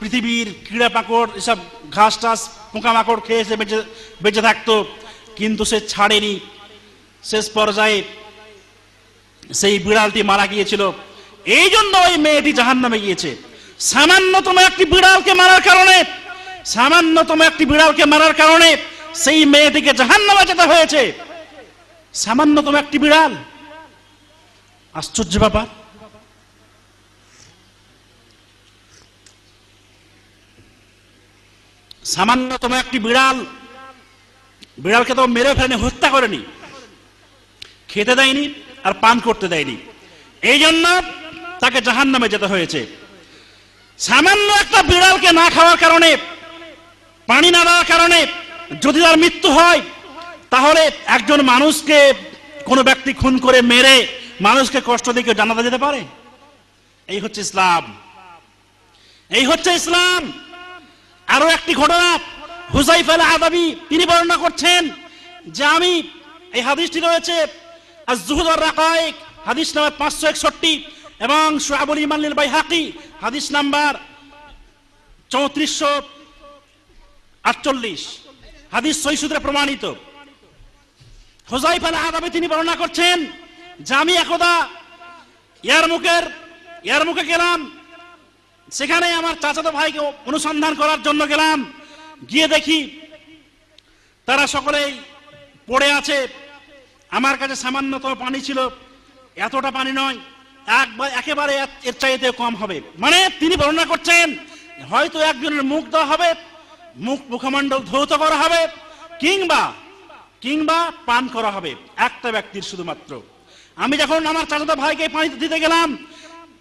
পৃথিবীর কীড়া পাকড় এসব ঘাস টাস পোকামাকড় খেয়ে সে বেঁচে বেঁচে থাকতো কিন্তু সে ছাড়েনি শেষ পর্যায়ে সেই বিড়ালটি মারা গিয়েছিল এই জন্য ওই মেয়েটি জাহান নামে গিয়েছে সামান্যতম একটি বিড়ালকে মারার কারণে সামান্যতম একটি বিড়ালকে মারার কারণে সেই মেয়েটিকে জাহান নামে যেতে হয়েছে সামান্যতম একটি বিড়াল আশ্চর্য বাবা সামান্যতম একটি বিড়াল বিড়ালকে তো মেরে ফেলেনি হত্যা করেনি খেতে দেয়নি আর পান করতে দেয়নি এই জন্য তাকে জাহান নামে যেতে হয়েছে সামান্য একটা বিড়ালকে না খাওয়ার কারণে পানি না দেওয়ার কারণে যদি তার মৃত্যু হয় তাহলে একজন মানুষকে কোনো ব্যক্তি খুন করে মেরে মানুষকে কষ্ট দিকে কেউ জানাতে যেতে পারে এই হচ্ছে ইসলাম এই হচ্ছে ইসলাম আরো একটি ঘটনা হুসাইফ আল আদাবি তিনি বর্ণনা করছেন যে আমি এই হাদিসটি রয়েছে জুহুদর রাকায়েক হাদিস নাম্বার পাঁচশো একষট্টি এবং সোহাবুল ইমানিল বাই হাকি হাদিস নাম্বার চৌত্রিশশো আটচল্লিশ হাদিস সই প্রমাণিত হুজাইফ আল আদাবি তিনি বর্ণনা করছেন যে আমি একদা ইয়ার মুখে গেলাম সেখানে আমার চাচাতো ভাইকে অনুসন্ধান করার জন্য গেলাম গিয়ে দেখি তারা সকলেই পড়ে আছে আমার কাছে সামান্যতম পানি ছিল এতটা পানি নয় একবার একেবারে এর চাইতে কম হবে মানে তিনি বর্ণনা করছেন হয়তো একজনের মুখ দেওয়া হবে মুখ মুখমণ্ডল ধৌত করা হবে কিংবা কিংবা পান করা হবে একটা ব্যক্তির শুধুমাত্র আমি যখন আমার চাচাতো ভাইকে পানি দিতে গেলাম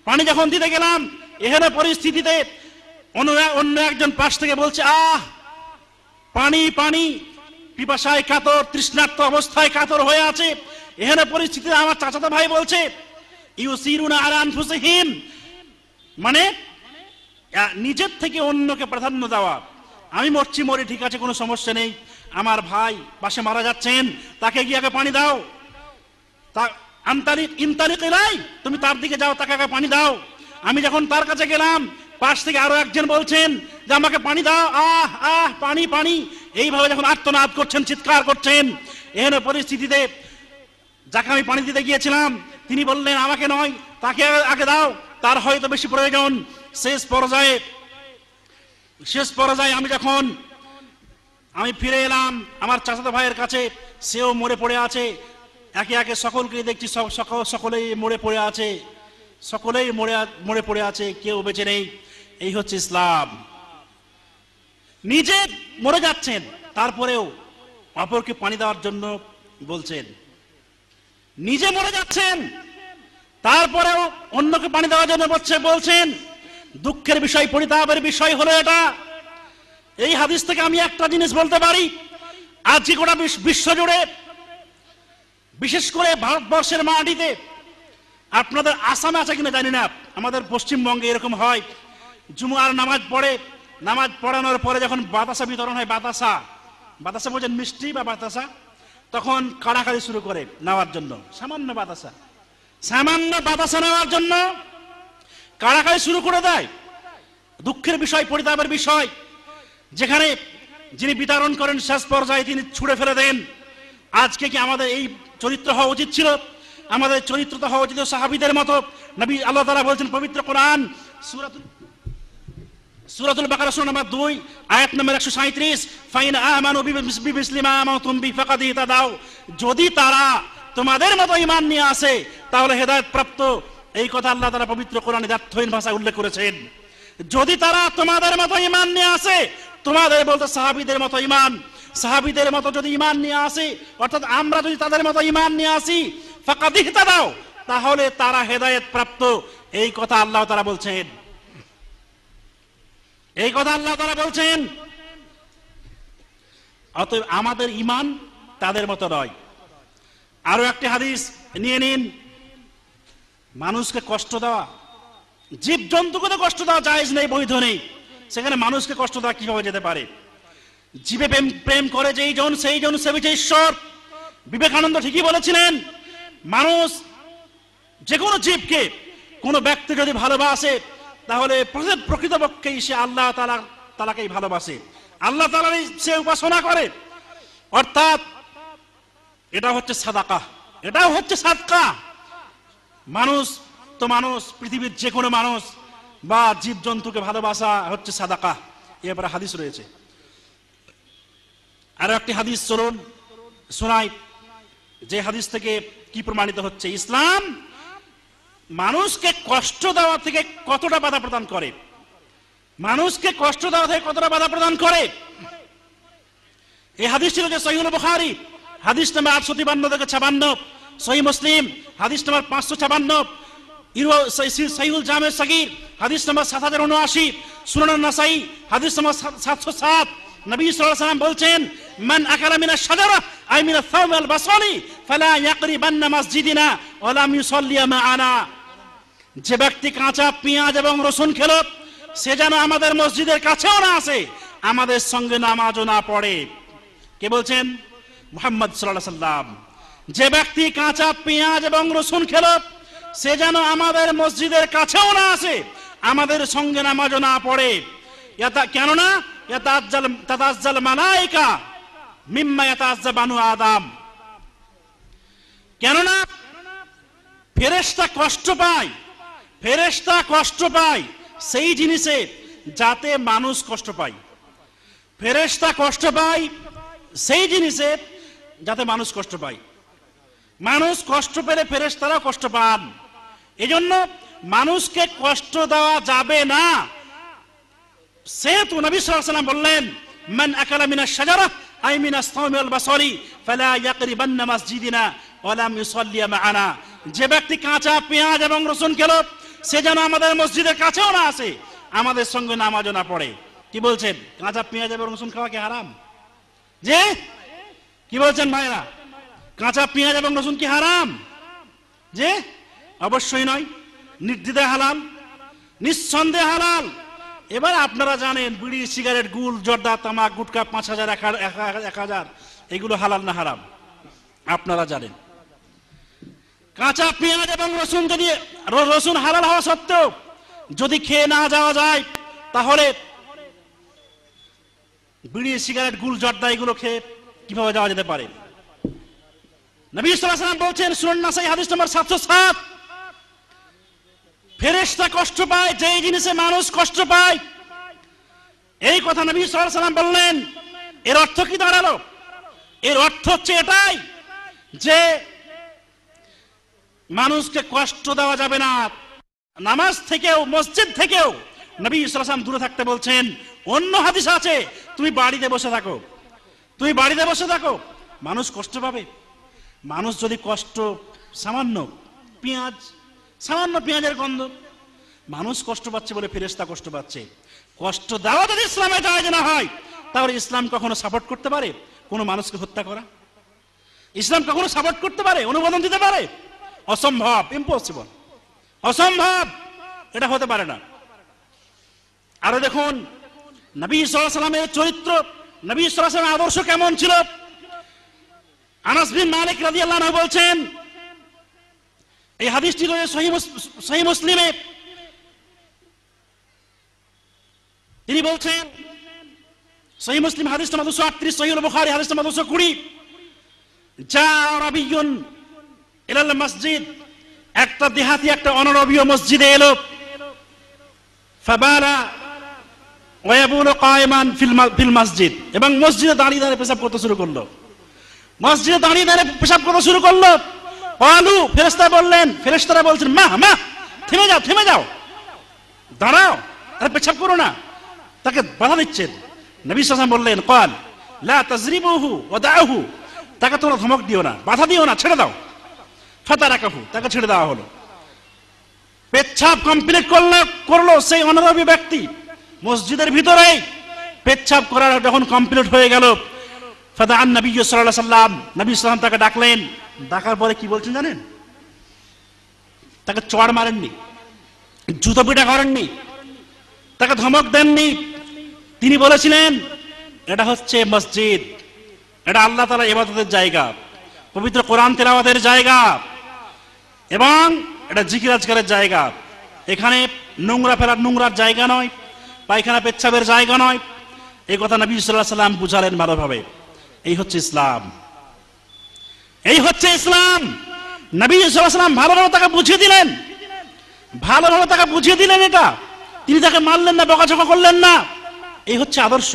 পানি যখন দিতে গেলাম এখানে পরিস্থিতিতে অন্য একজন পাশ থেকে বলছে আহ পানি পানি পিপাসায় কাতর তৃষ্ণার্ত অবস্থায় কাতর হয়ে আছে এখানে পরিস্থিতিতে আমার চাচাতো ভাই বলছে ইউ সিরুনা আর ফুসিহীন মানে নিজের থেকে অন্যকে প্রাধান্য দেওয়া আমি মরছি মরি ঠিক আছে কোনো সমস্যা নেই আমার ভাই পাশে মারা যাচ্ছেন তাকে গিয়ে আগে পানি দাও তা তুমি তার দিকে যাও তাকে আগে পানি দাও আমি যখন তার কাছে গেলাম পাশ থেকে আরো একজন বলছেন যে আমাকে পানি দাও আহ আহ পানি পানি এইভাবে যখন আত্মনাদ করছেন চিৎকার করছেন এহেন পরিস্থিতিতে যাকে আমি পানি দিতে গিয়েছিলাম তিনি বললেন আমাকে নয় তাকে আগে দাও তার হয়তো বেশি প্রয়োজন শেষ পর্যায়ে শেষ পর্যায়ে আমি যখন আমি ফিরে এলাম আমার চাচাতো ভাইয়ের কাছে সেও মরে পড়ে আছে একে একে সকলকে দেখছি সকলেই মরে পড়ে আছে সকলেই মরে মরে পড়ে আছে কেউ বেঁচে নেই এই হচ্ছে ইসলাম নিজে মরে যাচ্ছেন তারপরেও অপরকে পানি দেওয়ার জন্য বলছেন নিজে মরে যাচ্ছেন তারপরেও অন্যকে পানি দেওয়ার জন্য বলছে বলছেন দুঃখের বিষয় পরিতাপের বিষয় হলো এটা এই হাদিস থেকে আমি একটা জিনিস বলতে পারি আজকে গোটা বিশ্ব জুড়ে বিশেষ করে ভারতবর্ষের মাটিতে আপনাদের আসামে আছে কিনা জানি না আমাদের পশ্চিমবঙ্গে এরকম হয় জুমুয়ার নামাজ পড়ে নামাজ পড়ানোর পরে যখন বাতাসা বিতরণ হয় বাতাসা বাতাসা বলছেন মিষ্টি বা বাতাসা তখন কাড়াকাড়ি শুরু করে নেওয়ার জন্য সামান্য বাতাসা সামান্য বাতাসা নেওয়ার জন্য কাড়াকাড়ি শুরু করে দেয় দুঃখের বিষয় পরিতাপের বিষয় যেখানে যিনি বিতরণ করেন শেষ পর্যায়ে তিনি ছুড়ে ফেলে দেন আজকে কি আমাদের এই চরিত্র হওয়া উচিত ছিল আমাদের চরিত্র তো হওয়া উচিত সাহাবিদের মতো নবী আল্লাহ তালা বলছেন পবিত্র কোরআন সুরাতুল সুরাতুল বাকারা নম্বর দুই আয়াত নম্বর একশো সাঁত্রিশ ফাইন দাও যদি তারা তোমাদের মতো ইমান নিয়ে আসে তাহলে হেদায়ত প্রাপ্ত এই কথা আল্লাহ তারা পবিত্র কোরআনে দার্থহীন ভাষায় উল্লেখ করেছেন যদি তারা তোমাদের মতো ইমান নিয়ে আসে তোমাদের বলতে সাহাবিদের মতো ইমান সাহাবিদের মতো যদি ইমান নিয়ে আসি অর্থাৎ আমরা যদি তাদের মতো ইমান নিয়ে আসি ফাঁকা দাও তাহলে তারা হেদায়েত প্রাপ্ত এই কথা আল্লাহ তারা বলছেন এই কথা আল্লাহ তারা বলছেন অতএব আমাদের ইমান তাদের মতো নয় আরো একটি হাদিস নিয়ে নিন মানুষকে কষ্ট দেওয়া জীব জন্তুকে তো কষ্ট দেওয়া যায় নেই বৈধ নেই সেখানে মানুষকে কষ্ট দেওয়া কিভাবে যেতে পারে জীবে প্রেম প্রেম করে যেই জন সেই জন সেবিছে ঈশ্বর বিবেকানন্দ ঠিকই বলেছিলেন মানুষ যে কোনো জীবকে কোনো ব্যক্তি যদি ভালোবাসে তাহলে প্রকৃতপক্ষেই সে আল্লাহ তালা তালাকেই ভালোবাসে আল্লাহ তালারই সে উপাসনা করে অর্থাৎ এটা হচ্ছে সাদাকা এটা হচ্ছে সাদকা মানুষ তো মানুষ পৃথিবীর যে কোনো মানুষ বা জীবজন্তুকে ভালোবাসা হচ্ছে সাদাকা এবারে হাদিস রয়েছে আরো একটি হাদিস চলুন শোনাই যে হাদিস থেকে কি প্রমাণিত হচ্ছে ইসলাম মানুষকে কষ্ট দেওয়া থেকে কতটা বাধা প্রদান করে মানুষকে কষ্ট দেওয়া থেকে কতটা বাধা প্রদান করে এই হাদিস ছিল যে সহিউল বুখারি হাদিস নাম্বার আটশো তিপান্ন থেকে ছাপান্ন সহি মুসলিম হাদিস নাম্বার পাঁচশো ছাপান্ন সহিউল জামে সাকির হাদিস নাম্বার সাত হাজার উনআশি সুনান নাসাই হাদিস নাম্বার সাতশো সাত নবী সাল্লাম বলছেন মান আকারা মিনা সাদারা আই মিনা সাউম আল বাসলি ফালা ইয়াকরিবান্না মাসজিদিনা ওয়া লাম ইউসাল্লিয়া মা আনা যে ব্যক্তি কাঁচা পেঁয়াজ এবং রসুন খেল সে যেন আমাদের মসজিদের কাছেও না আসে আমাদের সঙ্গে নামাজও না পড়ে কে বলছেন মোহাম্মদ সাল্লাহ সাল্লাম যে ব্যক্তি কাঁচা পেঁয়াজ এবং রসুন খেল সে যেন আমাদের মসজিদের কাছেও না আসে আমাদের সঙ্গে নামাজও না পড়ে কেননা তাতাজ্জাল মালাইকা মিম্মা কেননা ফেরেশতা কষ্ট পায় ফেরেশতা কষ্ট পায় সেই জিনিসে যাতে মানুষ কষ্ট পায় ফেরেশতা কষ্ট পায় সেই জিনিসে যাতে মানুষ কষ্ট পায় মানুষ কষ্ট পেলে ফেরেশতারাও কষ্ট পান এজন্য মানুষকে কষ্ট দেওয়া যাবে না সেহেতু নবী সাল্লাম বললেন মান আকালা মিনা সাজারা আই মিনা স্তমি আল বাসরি ফালা ইয়াকরিবান্না মাসজিদিনা ওয়ালাম ইউসাল্লিয়া মাআনা যে ব্যক্তি কাঁচা পেঁয়াজ এবং রসুন খেলো সে যেন আমাদের মসজিদের কাছেও না আসে আমাদের সঙ্গে নামাজও না পড়ে কি বলছেন কাঁচা পেঁয়াজ এবং রসুন খাওয়া কি হারাম যে কি বলছেন ভাইরা কাঁচা পেঁয়াজ এবং রসুন কি হারাম যে অবশ্যই নয় নির্দ্বিধায় হালাল নিঃসন্দেহে হালাল এবার আপনারা জানেন বিড়ি সিগারেট গুল জর্দা তামাক গুটকা পাঁচ হাজার এক হাজার এগুলো হালাল না হারাম আপনারা জানেন কাঁচা পেঁয়াজ এবং রসুন যদি রসুন হালাল হওয়া সত্ত্বেও যদি খেয়ে না যাওয়া যায় তাহলে বিড়ি সিগারেট গুল জর্দা এগুলো খেয়ে কিভাবে যাওয়া যেতে পারে নবী সাল্লাম বলছেন সুরন্নাসাই হাদিস নম্বর সাতশো সাত ফেরেস্তা কষ্ট পায় যে জিনিসে মানুষ কষ্ট পায় এই কথা নবী সাল্লাম বললেন এর অর্থ কি দাঁড়ালো এর অর্থ হচ্ছে এটাই যে মানুষকে কষ্ট দেওয়া যাবে না নামাজ থেকেও মসজিদ থেকেও নবী ইসলাম দূরে থাকতে বলছেন অন্য হাদিস আছে তুমি বাড়িতে বসে থাকো তুমি বাড়িতে বসে থাকো মানুষ কষ্ট পাবে মানুষ যদি কষ্ট সামান্য পেঁয়াজ সামান্য পেঁয়াজের গন্ধ মানুষ কষ্ট পাচ্ছে বলে ফেরেস্তা কষ্ট পাচ্ছে কষ্ট দেওয়া যদি ইসলামে যায় না হয় তাহলে ইসলাম কখনো সাপোর্ট করতে পারে কোনো মানুষকে হত্যা করা ইসলাম কখনো সাপোর্ট করতে পারে অনুমোদন দিতে পারে অসম্ভব ইম্পসিবল অসম্ভব এটা হতে পারে না আরো দেখুন নবী সাল্লামের চরিত্র নবী সাল্লামের আদর্শ কেমন ছিল আনাস বিন মালিক রাজি আল্লাহ বলছেন এই হাদিসটি রয়েছে সহি মুসলিমে তিনি বলছেন সহি মুসলিম হাদিস নম্বর দুশো আটত্রিশ সহি বুখারি হাদিস নম্বর দুশো কুড়ি যা রাবিয়ন এলাল মসজিদ একটা দেহাতি একটা অনরবীয় মসজিদে এলো ফাবালা ওয়াবুল কায়মান ফিল মসজিদ এবং মসজিদে দাঁড়িয়ে দাঁড়িয়ে পেশাব করতে শুরু করলো মসজিদে দাঁড়িয়ে দাঁড়িয়ে পেশাব করতে শুরু করলো অলু ফেরেস্তা বললেন ফেরেস্তারা বলছেন মা মা থেমে যাও থেমে যাও দাঁড়াও আরে পেছাব করো না তাকে বাধা দিচ্ছেন নবী সাসাম বললেন কল লা তাজরিবুহু ওয়া দাউহু তাকে তোমরা ধমক দিও না বাধা দিও না ছেড়ে দাও ফাতা রাকাহু তাকে ছেড়ে দেওয়া হলো পেচ্ছাপ কমপ্লিট করলো করলো সেই অনারবী ব্যক্তি মসজিদের ভিতরে পেচ্ছাপ করার যখন কমপ্লিট হয়ে গেল ফাদান নবী সাল্লাহ সাল্লাম নবী সাল্লাম তাকে ডাকলেন ডাকার পরে কি বলছেন জানেন তাকে চড় মারেননি জুতো পিঠা করেননি তাকে ধমক দেননি তিনি বলেছিলেন এটা হচ্ছে মসজিদ এটা আল্লাহ তালা এবাদতের জায়গা পবিত্র কোরআন তেলাওয়াতের জায়গা এবং এটা জিকিরাজগারের জায়গা এখানে নোংরা ফেলার নোংরার জায়গা নয় পায়খানা পেচ্ছাপের জায়গা নয় এই কথা নবী সাল্লাহ সাল্লাম বুঝালেন ভালোভাবে এই হচ্ছে ইসলাম এই হচ্ছে ইসলাম নবী সাল্লাম ভালো ভালো তাকে বুঝিয়ে দিলেন ভালো ভালো তাকে বুঝিয়ে দিলেন এটা তিনি তাকে মানলেন না বকাঝকা করলেন না এই হচ্ছে আদর্শ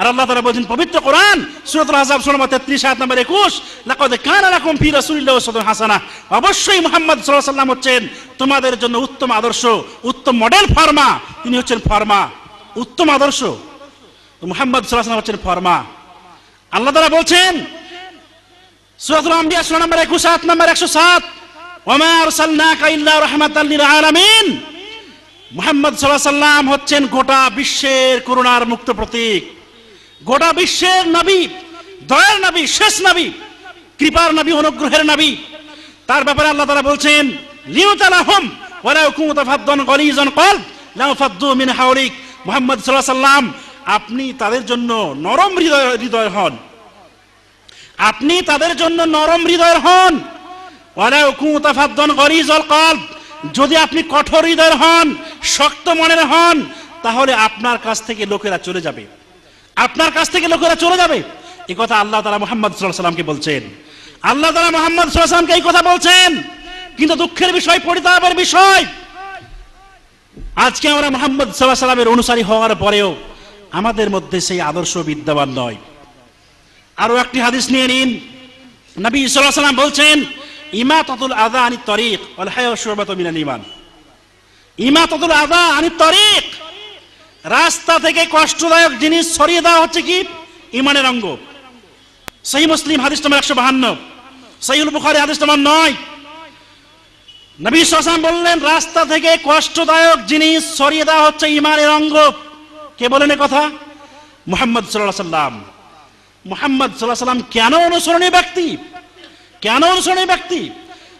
আর আল্লাহ তারা বলছেন পবিত্র কোরআন সুরত আজাব সোলমা তেত্রিশ সাত নম্বর একুশ লাকদে কান রাখুন ফি রাসুলিল্লাহ সদর হাসানা অবশ্যই মোহাম্মদ সাল্লাহ সাল্লাম হচ্ছেন তোমাদের জন্য উত্তম আদর্শ উত্তম মডেল ফার্মা তিনি হচ্ছেন ফার্মা উত্তম আদর্শ মোহাম্মদ সাল্লাহ সাল্লাম হচ্ছেন ফার্মা আল্লাহ তারা বলছেন সুরাতুল সাত নম্বর মুহাম্মদ হচ্ছেন গোটা বিশ্বের করুণার মুক্ত প্রতীক গোটা বিশ্বের নবী দয়ার নবী শেষ নবী কৃপার নবী অনুগ্রহের নবী তার ব্যাপারে আল্লাহ তারা বলছেন লিউতালাহুম ওয়ালা কুমতা মুহাম্মদ সাল্লাম আপনি তাদের জন্য নরম হৃদয় হৃদয় হন আপনি তাদের জন্য নরম হৃদয় হন যদি আপনি কঠোর হৃদয় হন শক্ত মনের হন তাহলে আপনার কাছ থেকে লোকেরা চলে যাবে আপনার কাছ থেকে লোকেরা চলে যাবে এ কথা আল্লাহ তালা মোহাম্মদ সাল্লামকে বলছেন আল্লাহ তালা মোহাম্মদ সাল্লামকে এই কথা বলছেন কিন্তু দুঃখের বিষয় পরিতাপের বিষয় আজকে আমরা মোহাম্মদ সাল্লাহ সাল্লামের অনুসারী হওয়ার পরেও আমাদের মধ্যে সেই আদর্শ বিদ্যমান নয় আরো একটি হাদিস নিয়ে নিন নবী সাল্লাম বলছেন ইমাতাতুল আদা আনি তরিক মিনান ইমান ততুল আদা আনি তরিক রাস্তা থেকে কষ্টদায়ক জিনিস ছড়িয়ে দেওয়া হচ্ছে কি ইমানের অঙ্গ সেই মুসলিম হাদিস নম্বর একশো বাহান্ন সহিউল বুখারি হাদিস নম্বর নয় নবী সাল্লাম বললেন রাস্তা থেকে কষ্টদায়ক জিনিস ছড়িয়ে দেওয়া হচ্ছে ইমানের অঙ্গ কে বলেন কথা মোহাম্মদ সাল্লাম মোহাম্মদ সাল্লাম কেন অনুসরণীয় ব্যক্তি কেন অনুসরণীয় ব্যক্তি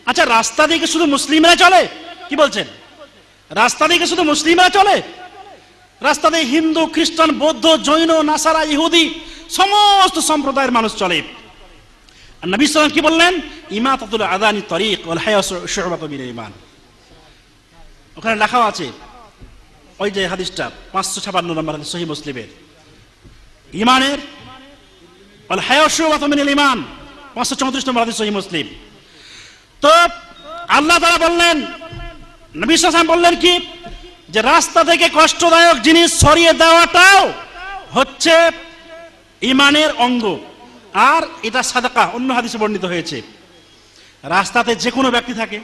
আচ্ছা রাস্তা দিকে শুধু মুসলিমরা চলে কি বলছেন রাস্তা দিকে শুধু মুসলিমরা চলে রাস্তা দিয়ে হিন্দু খ্রিস্টান বৌদ্ধ জৈন নাসারা ইহুদি সমস্ত সম্প্রদায়ের মানুষ চলে নবী কি বললেন ইমাতাতুল আদানি তরিক ইমান ওখানে লেখাও আছে ওই যে হাদিসটা পাঁচশো ছাপান্ন নম্বর হাদিস সহি মুসলিমের ইমানের ইমান পাঁচশো চৌত্রিশ নম্বর হাদিস সহি মুসলিম তো আল্লাহ তারা বললেন নবিস বললেন কি যে রাস্তা থেকে কষ্টদায়ক জিনিস সরিয়ে দেওয়াটাও হচ্ছে ইমানের অঙ্গ আর এটা সাদাকা অন্য হাদিসে বর্ণিত হয়েছে রাস্তাতে যে কোনো ব্যক্তি থাকে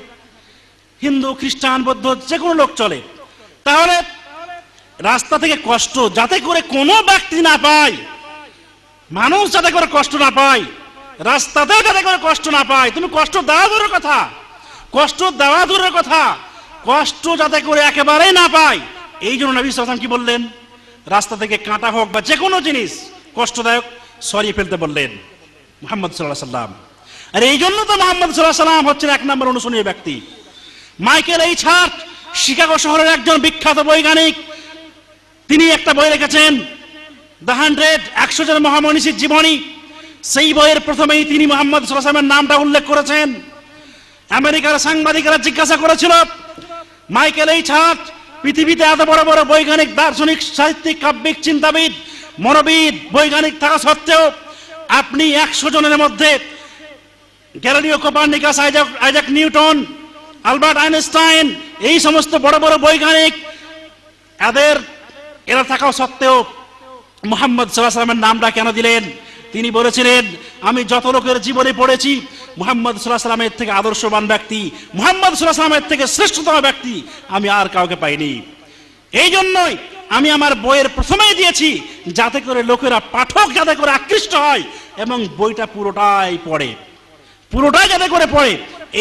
হিন্দু খ্রিস্টান বৌদ্ধ যে কোনো লোক চলে তাহলে রাস্তা থেকে কষ্ট যাতে করে কোনো ব্যক্তি না পায় মানুষ যাতে করে কষ্ট না পায় রাস্তাতেও যাতে করে কষ্ট না পায় তুমি কষ্ট দেওয়া দূরের কথা কষ্ট দেওয়া দূরের কথা কষ্ট যাতে করে একেবারেই না পায় এই জন্য নবী সালাম কি বললেন রাস্তা থেকে কাঁটা হোক বা যে কোনো জিনিস কষ্টদায়ক সরিয়ে ফেলতে বললেন মোহাম্মদ সাল্লাহ সাল্লাম আর এই জন্য তো মোহাম্মদ সাল্লাহ সাল্লাম হচ্ছেন এক নম্বর অনুসরণীয় ব্যক্তি মাইকেল এই ছাট শিকাগো শহরের একজন বিখ্যাত বৈজ্ঞানিক তিনি একটা বই রেখেছেন দ্য হান্ড্রেড একশো জন মহামনীষীর জীবনী সেই বইয়ের প্রথমেই তিনি মোহাম্মদ সাল্লামের নামটা উল্লেখ করেছেন আমেরিকার সাংবাদিকরা জিজ্ঞাসা করেছিল মাইকেল এই ছাট পৃথিবীতে এত বড় বড় বৈজ্ঞানিক দার্শনিক সাহিত্যিক কাব্যিক চিন্তাবিদ মনোবিদ বৈজ্ঞানিক থাকা সত্ত্বেও আপনি একশো জনের মধ্যে কোপার Copernicus Isaac Isaac Newton Albert Einstein এই সমস্ত বড় বড় বৈজ্ঞানিক এদের এরা থাকা সত্ত্বেও মোহাম্মদ সাল্লাহামের নামটা কেন দিলেন তিনি বলেছিলেন আমি যত লোকের জীবনে পড়েছি মোহাম্মদ সাল্লাহামের থেকে আদর্শবান ব্যক্তি মোহাম্মদ সাল্লাহামের থেকে শ্রেষ্ঠতম ব্যক্তি আমি আর কাউকে পাইনি এই জন্যই আমি আমার বইয়ের প্রথমেই দিয়েছি যাতে করে লোকেরা পাঠক যাতে করে আকৃষ্ট হয় এবং বইটা পুরোটাই পড়ে পুরোটাই যাতে করে পড়ে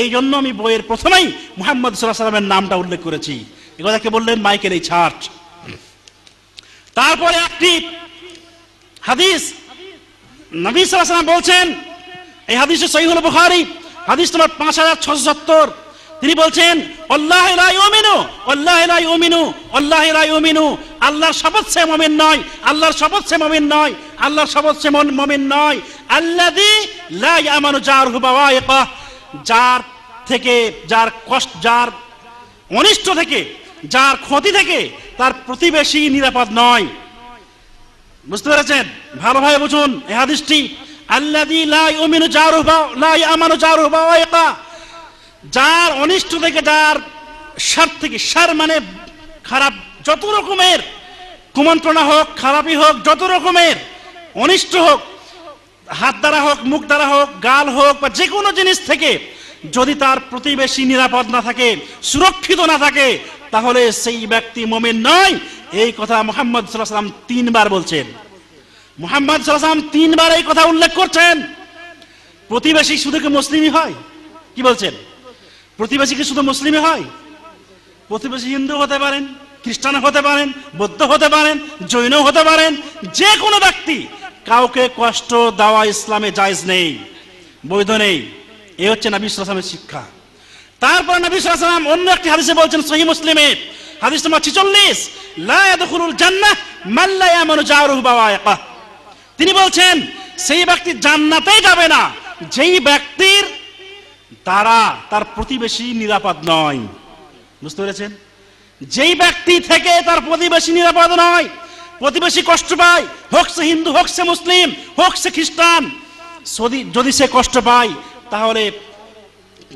এই জন্য আমি বইয়ের প্রথমেই মোহাম্মদ সাল্লাহ সাল্লামের নামটা উল্লেখ করেছি এ কথা কে বললেন মাইকেল এই ছাড় তারপরে একটি হাদিস নবী সালাম বলছেন এই হাদিসে হল বুখারি হাদিস নম্বর পাঁচ হাজার ছশো সত্তর তিনি বলছেন অল্লাহ ওমিনু অল্লাহ ওমিনু অল্লাহ ওমিনু আল্লাহর শপথ সে মমিন নয় আল্লাহর শপথ সে মমিন নয় আল্লাহর শপথ সে মমিন নয় আল্লাদি লা ইয়ামানু যার হুবাওয়া যার থেকে যার কষ্ট যার অনিষ্ট থেকে যার ক্ষতি থেকে তার প্রতিবেশী নিরাপদ নয় বুঝতে পেরেছেন ভালোভাবে বুঝুন এ হাদিসটি যার অনিষ্ট থেকে যার সার থেকে সার মানে খারাপ যত রকমের কুমন্ত্রণা হোক খারাপই হোক যত রকমের অনিষ্ট হোক হাত দ্বারা হোক মুখ দ্বারা হোক গাল হোক বা যে কোনো জিনিস থেকে যদি তার প্রতিবেশী নিরাপদ না থাকে সুরক্ষিত না থাকে তাহলে সেই ব্যক্তি মোমেন নয় এই কথা মোহাম্মদ সাল্লাম তিনবার বলছেন মোহাম্মদ সাল্লাম তিনবার এই কথা উল্লেখ করছেন প্রতিবেশী শুধু কি মুসলিমই হয় কি বলছেন প্রতিবেশী কি শুধু মুসলিমই হয় প্রতিবেশী হিন্দু হতে পারেন খ্রিস্টান হতে পারেন বৌদ্ধ হতে পারেন জৈন হতে পারেন যে কোনো ব্যক্তি কাউকে কষ্ট দেওয়া ইসলামে জায়জ নেই বৈধ নেই এ হচ্ছে নবী ইসলামের শিক্ষা তারপর নবী সাল্লাম অন্য একটি হাদিসে বলছেন সহি মুসলিমে হাদিস নম্বর ছিচল্লিশ লায়াদুল মাল্লায়া মানু জারুহ বাবা তিনি বলছেন সেই ব্যক্তি জান্নাতেই যাবে না যেই ব্যক্তির দ্বারা তার প্রতিবেশী নিরাপদ নয় বুঝতে পেরেছেন যেই ব্যক্তি থেকে তার প্রতিবেশী নিরাপদ নয় প্রতিবেশী কষ্ট পায় হোক সে হিন্দু হোক সে মুসলিম হোক সে খ্রিস্টান যদি সে কষ্ট পায় তাহলে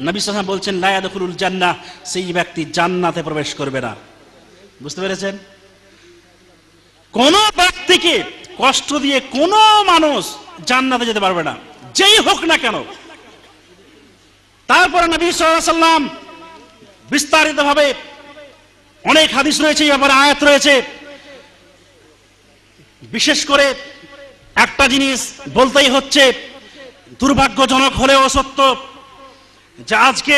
নবী সাহা বলছেন লায়াদুল জান্না সেই ব্যক্তি জান্নাতে প্রবেশ করবে না বুঝতে পেরেছেন কোন ব্যক্তিকে কষ্ট দিয়ে কোন মানুষ জান্নাতে যেতে পারবে না যেই হোক না কেন তারপরে নবী সাল্লাম বিস্তারিতভাবে অনেক হাদিস রয়েছে এই ব্যাপারে আয়াত রয়েছে বিশেষ করে একটা জিনিস বলতেই হচ্ছে দুর্ভাগ্যজনক হলেও সত্য যা আজকে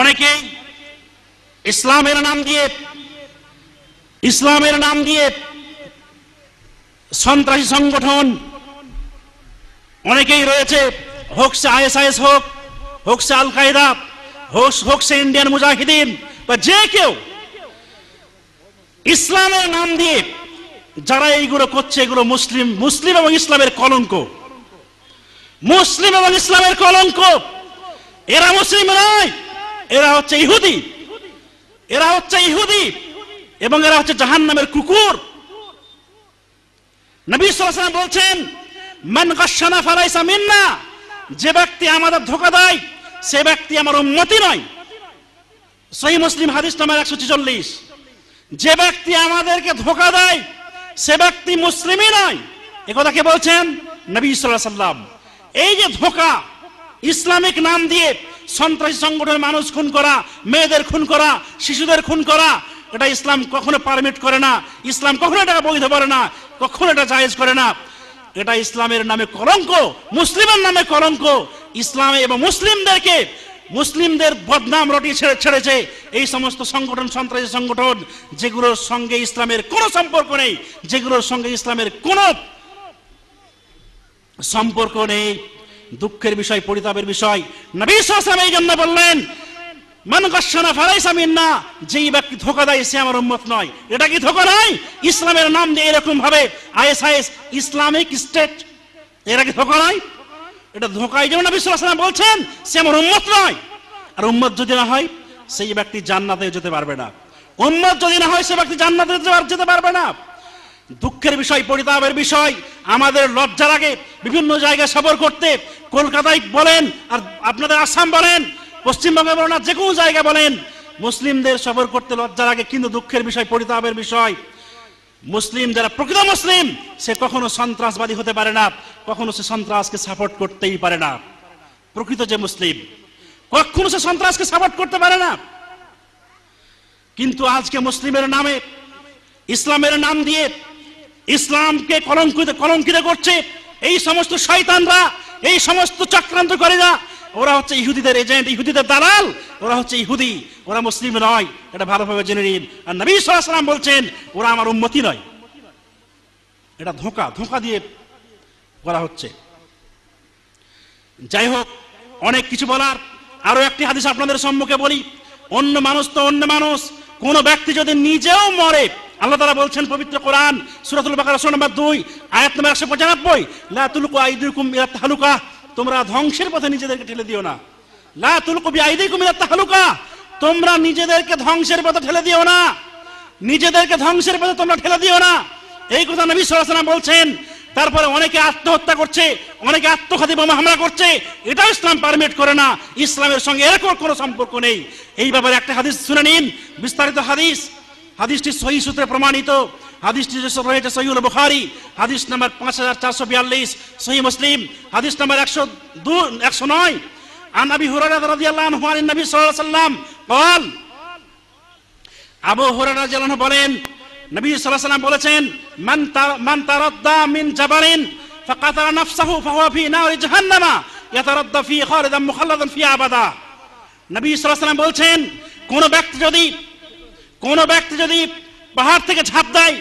অনেকেই ইসলামের নাম দিয়ে ইসলামের নাম দিয়ে সন্ত্রাসী সংগঠন অনেকেই রয়েছে হোক সে আইএসআইএস হোক হোক সে আল কায়দা হোক হোক সে ইন্ডিয়ান মুজাহিদিন বা যে কেউ ইসলামের নাম দিয়ে যারা এইগুলো করছে এগুলো মুসলিম মুসলিম এবং ইসলামের কলঙ্ক মুসলিম এবং ইসলামের কলঙ্ক এরা মুসলিম নয় এরা হচ্ছে ইহুদি এরা হচ্ছে ইহুদি এবং এরা হচ্ছে জাহান নামের কুকুর নবী সালাম বলছেন মান গসানা ফালাইসা মিন্না যে ব্যক্তি আমাদের ধোকা দেয় সে ব্যক্তি আমার উন্নতি নয় সেই মুসলিম হাদিস নামের একশো ছেচল্লিশ যে ব্যক্তি আমাদেরকে ধোকা দেয় সে ব্যক্তি মুসলিমই নয় একথা কে বলছেন নবী সাল্লাহ সাল্লাম এই যে ধোকা ইসলামিক নাম দিয়ে সন্ত্রাসী সংগঠনের মানুষ খুন করা মেয়েদের খুন করা শিশুদের খুন করা এটা ইসলাম কখনো পারমিট করে না ইসলাম কখনো এটা বৈধ করে না কখনো এটা জায়েজ করে না এটা ইসলামের নামে কলঙ্ক মুসলিমের নামে কলঙ্ক ইসলাম এবং মুসলিমদেরকে মুসলিমদের বদনাম রটি ছেড়ে ছেড়েছে এই সমস্ত সংগঠন সন্ত্রাসী সংগঠন যেগুলোর সঙ্গে ইসলামের কোনো সম্পর্ক নেই যেগুলোর সঙ্গে ইসলামের কোনো সম্পর্ক নেই দুঃখের বিষয় পরিতাপের বিষয় নবী সালাম এই জন্য বললেন মান কশানা ফালাইসা মিন্না যেই ব্যক্তি ধোকা দেয় সে আমার উম্মত নয় এটা কি ধোকা নয় ইসলামের নাম দিয়ে এরকম ভাবে আইএসআইএস ইসলামিক স্টেট এটা কি ধোকা নয় এটা ধোকা যেমন জন্য নবী সালাম বলছেন সে আমার উম্মত নয় আর উম্মত যদি না হয় সেই ব্যক্তি জান্নাতে যেতে পারবে না উম্মত যদি না হয় সে ব্যক্তি জান্নাতে যেতে পারবে না দুঃখের বিষয় পরিতাপের বিষয় আমাদের লজ্জা লাগে বিভিন্ন জায়গায় সফর করতে কলকাতায় বলেন আর আপনাদের আসাম বলেন পশ্চিমবঙ্গে বলেন যে কোনো জায়গায় বলেন মুসলিমদের সফর করতে লজ্জা লাগে কিন্তু দুঃখের বিষয় পরিতাপের বিষয় মুসলিম যারা প্রকৃত মুসলিম সে কখনো সন্ত্রাসবাদী হতে পারে না কখনো সে সন্ত্রাসকে সাপোর্ট করতেই পারে না প্রকৃত যে মুসলিম কখনো সে সন্ত্রাসকে সাপোর্ট করতে পারে না কিন্তু আজকে মুসলিমের নামে ইসলামের নাম দিয়ে ইসলামকে কলঙ্কিত কলঙ্কিত করছে এই সমস্ত শয়তানরা এই সমস্ত চক্রান্ত করে যা ওরা হচ্ছে ইহুদিদের এজেন্ট ইহুদিদের দালাল ওরা হচ্ছে ইহুদি ওরা মুসলিম নয় এটা ভালোভাবে জেনে নিন আর নবী সাল্লাম বলছেন ওরা আমার উন্মতি নয় এটা ধোঁকা ধোঁকা দিয়ে করা হচ্ছে যাই হোক অনেক কিছু বলার আরো একটি হাদিস আপনাদের সম্মুখে বলি অন্য মানুষ তো অন্য মানুষ কোনো ব্যক্তি যদি নিজেও মরে আল্লাহ তারা বলছেন পবিত্র কোরআন সুরাতুল বাকার নম্বর দুই আয়াত নম্বর একশো পঁচানব্বই লাতুলকু আইদুল ইরা হালুকা তোমরা ধ্বংসের পথে নিজেদেরকে ঠেলে দিও না লাতুলকু কবি আইদুল ইরা হালুকা তোমরা নিজেদেরকে ধ্বংসের পথে ঠেলে দিও না নিজেদেরকে ধ্বংসের পথে তোমরা ঠেলে দিও না এই কথা নবী সাল্লাল্লাহু বলছেন তারপরে অনেকে আত্মহত্যা করছে অনেকে আত্মঘাতী বোমা হামলা করছে এটাও ইসলাম পারমিট করে না ইসলামের সঙ্গে এরকম কোনো সম্পর্ক নেই এই ব্যাপারে একটা হাদিস শুনে নিন বিস্তারিত হাদিস হাদিসটি সহি সূত্রে প্রমাণিত হাদিসটি যে রয়েছে সহিউল বুখারি হাদিস নাম্বার পাঁচ হাজার চারশো বিয়াল্লিশ সহি মুসলিম হাদিস নাম্বার একশো দু একশো নয় عن ابي হুরারা رضي الله عنه عن النبي صلى الله عليه আবু হুরায়রা রাদিয়াল্লাহু বলেন নবী বলেছেন মান মিন ফি জাহান্নামা বলছেন কোন ব্যক্তি যদি কোন ব্যক্তি যদি পাহাড় থেকে ঝাঁপ দেয়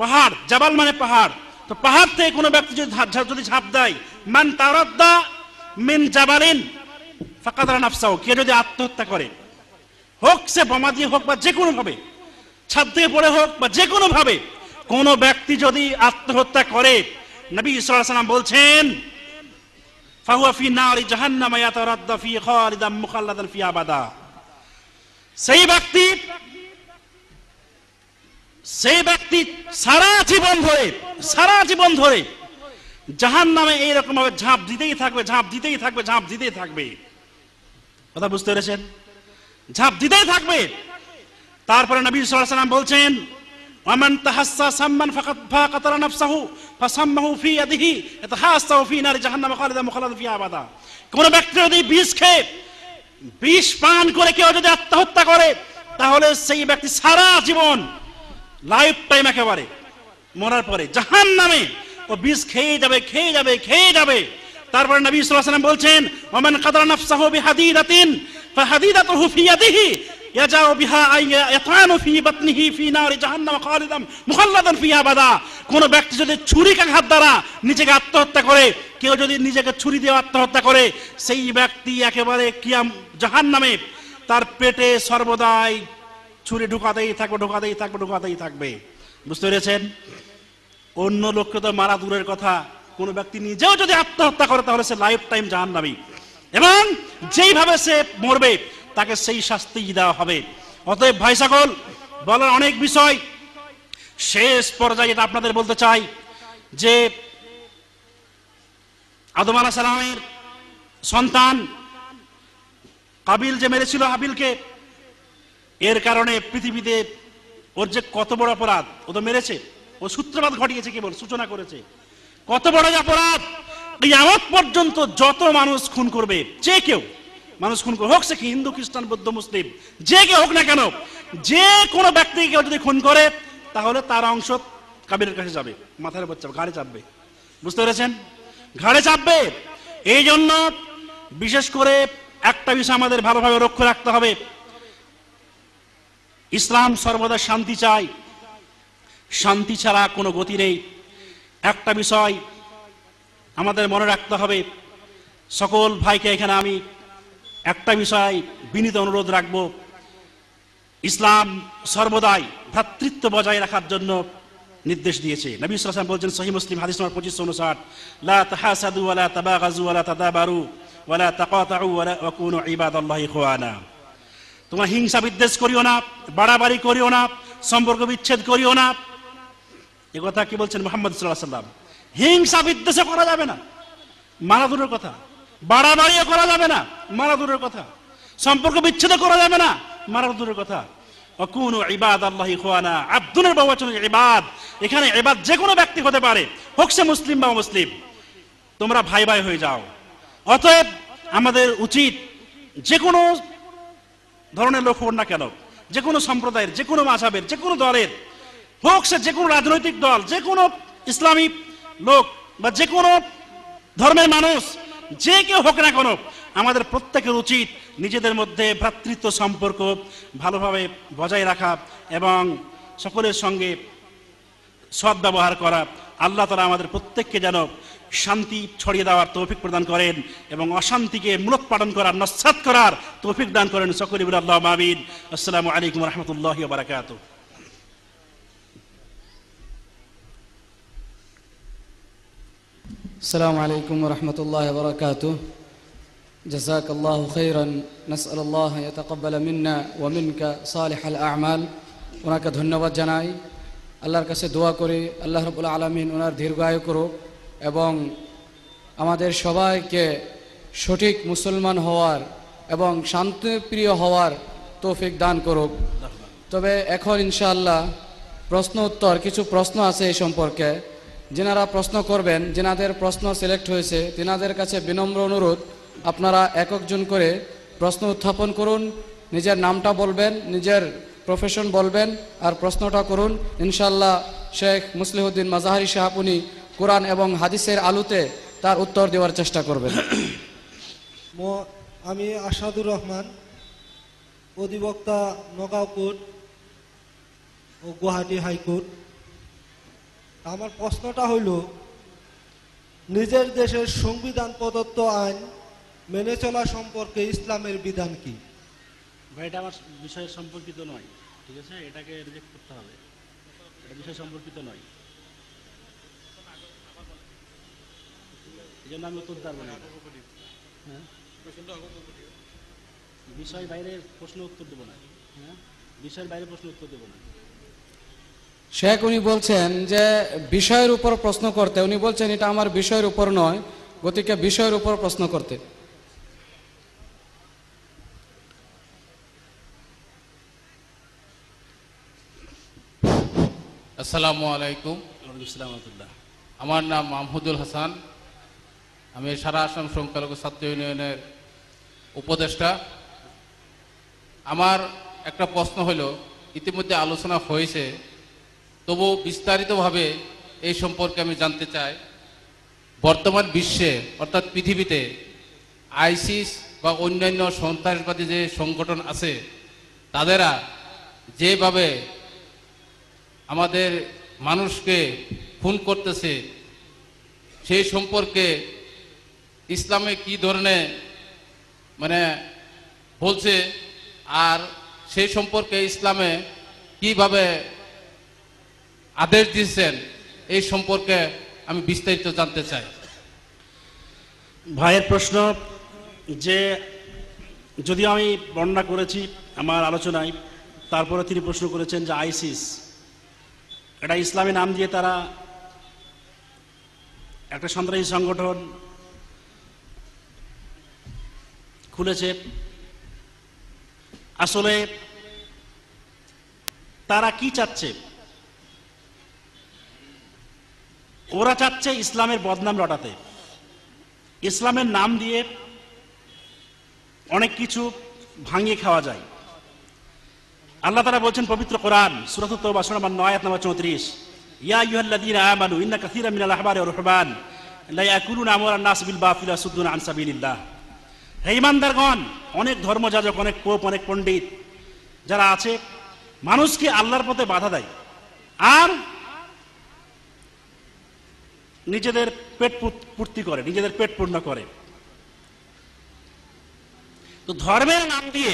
পাহাড় জাবাল মানে পাহাড় তো পাহাড় থেকে কোন ব্যক্তি যদি যদি ঝাঁপ দেয় মান তারদ্দা মিন জাবালিন ফাকাতারা নাফসাহু কে যদি আত্মহত্যা করে হোক সে বোমা দিয়ে হোক বা যে কোনো ভাবে ছাদ দিয়ে পড়ে হোক বা যে ভাবে কোনো ব্যক্তি যদি আত্মহত্যা করে নবী সাল্লাম বলছেন সেই ব্যক্তি সেই ব্যক্তি সারা জীবন ধরে সারা জীবন ধরে জাহান নামে এইরকম ভাবে ঝাঁপ দিতেই থাকবে ঝাঁপ দিতেই থাকবে ঝাঁপ দিতেই থাকবে কথা বুঝতে পেরেছেন ঝাঁপ দিতেই থাকবে তারপরে নবী সাল্লাম বলছেন ওয়ামান তাহাসা সাম্মান ফাকাত ফাকাতারা নাফসাহু ফাসাম্মাহু ফি ইয়াদিহি তাহাসসাহু ফি নারি জাহান্নাম খালিদা মুখালাদ ফিহা আবাদা কোন ব্যক্তি যদি বিষ খেয়ে বিষ পান করে কেউ যদি আত্মহত্যা করে তাহলে সেই ব্যক্তি সারা জীবন লাইফ টাইম একেবারে মরার পরে জাহান নামে ও বিষ খেয়ে যাবে খেয়ে যাবে খেয়ে যাবে তারপরে নবী সাল্লাল্লাহু আলাইহি বলছেন ওমান কাদারা নাফসাহু বিহাদিদাতিন ফাহাদিদাতুহু ফি ইয়াদিহি কোন ব্যক্তি যদি ছুরি ছুরিকাঘাত দ্বারা নিজেকে আত্মহত্যা করে কেউ যদি নিজেকে ছুরি দিয়ে আত্মহত্যা করে সেই ব্যক্তি একেবারে কিয়াম জাহান নামে তার পেটে সর্বদাই ছুরি ঢুকাতেই থাকবে ঢুকাতেই থাকবে ঢুকাতেই থাকবে বুঝতে পেরেছেন অন্য লোককে তো মারা দূরের কথা কোন ব্যক্তি নিজেও যদি আত্মহত্যা করে তাহলে সে লাইফ টাইম জাহান নামে এবং যেইভাবে সে মরবে তাকে সেই শাস্তি দেওয়া হবে অতএব ভাই সকল বলার অনেক বিষয় শেষ পর্যায়ে এটা আপনাদের বলতে চাই যে আদম আলা সালামের সন্তান কাবিল যে মেরেছিল হাবিলকে এর কারণে পৃথিবীতে ওর যে কত বড় অপরাধ ও তো মেরেছে ও সূত্রপাত ঘটিয়েছে কেবল সূচনা করেছে কত বড় অপরাধ কিয়ামত পর্যন্ত যত মানুষ খুন করবে যে কেউ মানুষ খুন করে হোক সে কি হিন্দু খ্রিস্টান বৌদ্ধ মুসলিম যে কেউ হোক না কেন যে কোনো ব্যক্তি কেউ যদি খুন করে তাহলে তার অংশ কাবিরের কাছে যাবে মাথার উপর চাপবে ঘাড়ে চাপবে বুঝতে পেরেছেন ঘাড়ে চাপবে এই জন্য বিশেষ করে একটা বিষয় আমাদের ভালোভাবে লক্ষ্য রাখতে হবে ইসলাম সর্বদা শান্তি চায় শান্তি ছাড়া কোনো গতি নেই একটা বিষয় আমাদের মনে রাখতে হবে সকল ভাইকে এখানে আমি একটা বিষয় বিনীত অনুরোধ রাখব ইসলাম সর্বদাই ভ্রাতৃত্ব বজায় রাখার জন্য নির্দেশ দিয়েছে নবী সালাম বলছেন সহি মুসলিম হাদিস নম্বর পঁচিশশো উনষাট লা তাহাসাদু ওয়ালা তাবাগাজু ওয়ালা তাদাবারু ওয়ালা তাকাতাউ ওয়ালা ওয়াকুনু ইবাদাল্লাহি খুয়ানা তোমরা হিংসা বিদ্বেষ করিও না বাড়াবাড়ি করিও না সম্পর্ক বিচ্ছেদ করিও না এ কথা কি বলছেন মোহাম্মদ সাল্লাহ সাল্লাম হিংসা বিদ্বেষে করা যাবে না মারাদুরের কথা বাড়াবাড়িও করা যাবে না মারা দূরের কথা সম্পর্ক বিচ্ছেদ করা যাবে না মারা দূরের কথা অকুনু ইবাদ আল্লাহ ইখওয়ানা আব্দুলের বহুবচন ইবাদ এখানে ইবাদ যে কোনো ব্যক্তি হতে পারে হোক সে মুসলিম বা মুসলিম তোমরা ভাই ভাই হয়ে যাও অতএব আমাদের উচিত যে কোনো ধরনের লোক হোক না কেন যে কোনো সম্প্রদায়ের যে কোনো মাঝাবের যে কোনো দলের হোক সে যে কোনো রাজনৈতিক দল যে কোনো ইসলামী লোক বা যে কোনো ধর্মের মানুষ যে কেউ হোক না কোনো আমাদের প্রত্যেকের উচিত নিজেদের মধ্যে ভ্রাতৃত্ব সম্পর্ক ভালোভাবে বজায় রাখা এবং সকলের সঙ্গে সদ ব্যবহার করা আল্লাহ তালা আমাদের প্রত্যেককে যেন শান্তি ছড়িয়ে দেওয়ার তৌফিক প্রদান করেন এবং অশান্তিকে পালন করার নস্বাত করার তৌফিক দান করেন সকলে আল্লাহ মাবিন আসসালামু আলাইকুম রহমতুল্লাহ বারাকাতু السلام عليكم ورحمة الله وبركاته جزاك الله خيرا نسأل الله يتقبل منا ومنك صالح الأعمال ওনাকে ধন্যবাদ জানাই আল্লাহর কাছে দোয়া করি আল্লাহ রবুল আলমিন ওনার দীর্ঘায়ু করুক এবং আমাদের সবাইকে সঠিক মুসলমান হওয়ার এবং শান্তিপ্রিয় হওয়ার তৌফিক দান করুক তবে এখন ইনশাআল্লাহ প্রশ্ন উত্তর কিছু প্রশ্ন আছে এই সম্পর্কে যেনারা প্রশ্ন করবেন যেনাদের প্রশ্ন সিলেক্ট হয়েছে তেনাদের কাছে বিনম্র অনুরোধ আপনারা এককজন করে প্রশ্ন উত্থাপন করুন নিজের নামটা বলবেন নিজের প্রফেশন বলবেন আর প্রশ্নটা করুন ইনশাল্লাহ শেখ মুসলিহদ্দিন মাজাহারি সাহাব উনি কোরআন এবং হাদিসের আলুতে তার উত্তর দেওয়ার চেষ্টা করবেন আমি আসাদুর রহমান অধিবক্তা নগাঁও ও গুয়াহাটি হাইকোর্ট আমার প্রশ্নটা হইল নিজের দেশের সংবিধান প্রদত্ত আইন মেনে চলা সম্পর্কে ইসলামের বিধান কি ভাই এটা আমার বিষয় সম্পর্কিত নয় ঠিক আছে এটাকে রিজেক্ট করতে হবে এটা বিষয় সম্পর্কিত নয় এই জন্য আমি উত্তর দেব না হ্যাঁ বিষয় বাইরে প্রশ্ন উত্তর দেবো না হ্যাঁ বিষয়ের বাইরে প্রশ্ন উত্তর দেবো না শেখ উনি বলছেন যে বিষয়ের উপর প্রশ্ন করতে উনি বলছেন এটা আমার বিষয়ের উপর নয় গতিকে বিষয়ের উপর প্রশ্ন করতে আসসালামু আলাইকুম আমার নাম মাহমুদুল হাসান আমি সারা আসাম সংখ্যালঘু ছাত্র ইউনিয়নের উপদেষ্টা আমার একটা প্রশ্ন হলো ইতিমধ্যে আলোচনা হয়েছে তবু বিস্তারিতভাবে এই সম্পর্কে আমি জানতে চাই বর্তমান বিশ্বে অর্থাৎ পৃথিবীতে আইসিস বা অন্যান্য সন্ত্রাসবাদী যে সংগঠন আছে তাদেরা যেভাবে আমাদের মানুষকে খুন করতেছে সেই সম্পর্কে ইসলামে কি ধরনের মানে বলছে আর সেই সম্পর্কে ইসলামে কিভাবে আদেশ দিয়েছেন এই সম্পর্কে আমি বিস্তারিত জানতে চাই ভাইয়ের প্রশ্ন যে যদি আমি বর্ণনা করেছি আমার আলোচনায় তারপরে তিনি প্রশ্ন করেছেন যে আইসিস এটা ইসলামী নাম দিয়ে তারা একটা সন্ত্রাসী সংগঠন খুলেছে আসলে তারা কি চাচ্ছে ওরা চাচ্ছে ইসলামের বদনাম রটাতে ইসলামের নাম দিয়ে অনেক কিছু ভাঙিয়ে খাওয়া যায় আল্লাহ তারা বলছেন পবিত্র কোরআন সুরাত বাসন আমার নয় নম্বর চৌত্রিশ ইয়া ইউহাল্লাদিন আমানু ইন্না কাসিরা মিনাল আহবার রহমান লা ইয়াকুলুনা আমরা নাস বিল বাতিল সুদুন আন সাবিলিল্লাহ হে ইমানদারগণ অনেক ধর্মযাজক অনেক পোপ অনেক পণ্ডিত যারা আছে মানুষকে আল্লাহর পথে বাধা দেয় আর নিজেদের পেট পূর্তি করে নিজেদের পেট পূর্ণ করে তো ধর্মের নাম দিয়ে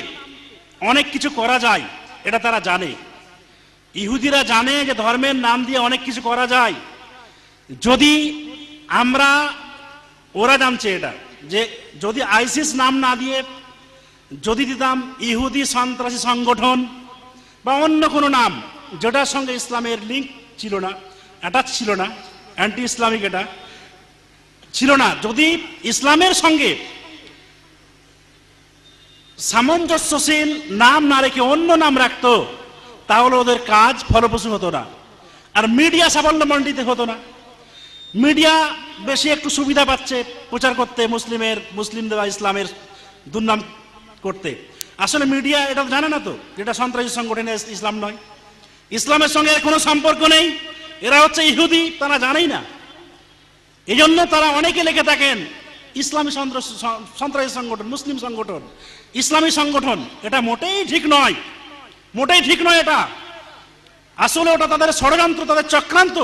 অনেক কিছু করা যায় এটা তারা জানে ইহুদিরা জানে যে ধর্মের নাম দিয়ে অনেক কিছু করা যায় যদি আমরা ওরা জানছে এটা যে যদি আইসিস নাম না দিয়ে যদি দিতাম ইহুদি সন্ত্রাসী সংগঠন বা অন্য কোনো নাম যেটার সঙ্গে ইসলামের লিঙ্ক ছিল না অ্যাটাচ ছিল না অ্যান্টি ইসলামিক এটা ছিল না যদি ইসলামের সঙ্গে সামঞ্জস্যশীল নাম না রেখে অন্য নাম রাখতো তাহলে ওদের কাজ ফলপ্রসূ হতো না আর মিডিয়া সাবল্যমণ্ডিতে হতো না মিডিয়া বেশি একটু সুবিধা পাচ্ছে প্রচার করতে মুসলিমের মুসলিমদের দেওয়া ইসলামের দুর্নাম করতে আসলে মিডিয়া এটা জানে না তো এটা সন্ত্রাসী সংগঠনের ইসলাম নয় ইসলামের সঙ্গে কোনো সম্পর্ক নেই এরা হচ্ছে ইহুদি তারা জানেই না এই জন্য তারা অনেকে লেখে থাকেন ইসলামী সন্ত্রাসী সংগঠন মুসলিম সংগঠন ইসলামী সংগঠন এটা মোটেই ঠিক নয় মোটেই ঠিক নয় এটা আসলে ওটা তাদের ষড়যন্ত্র তাদের চক্রান্ত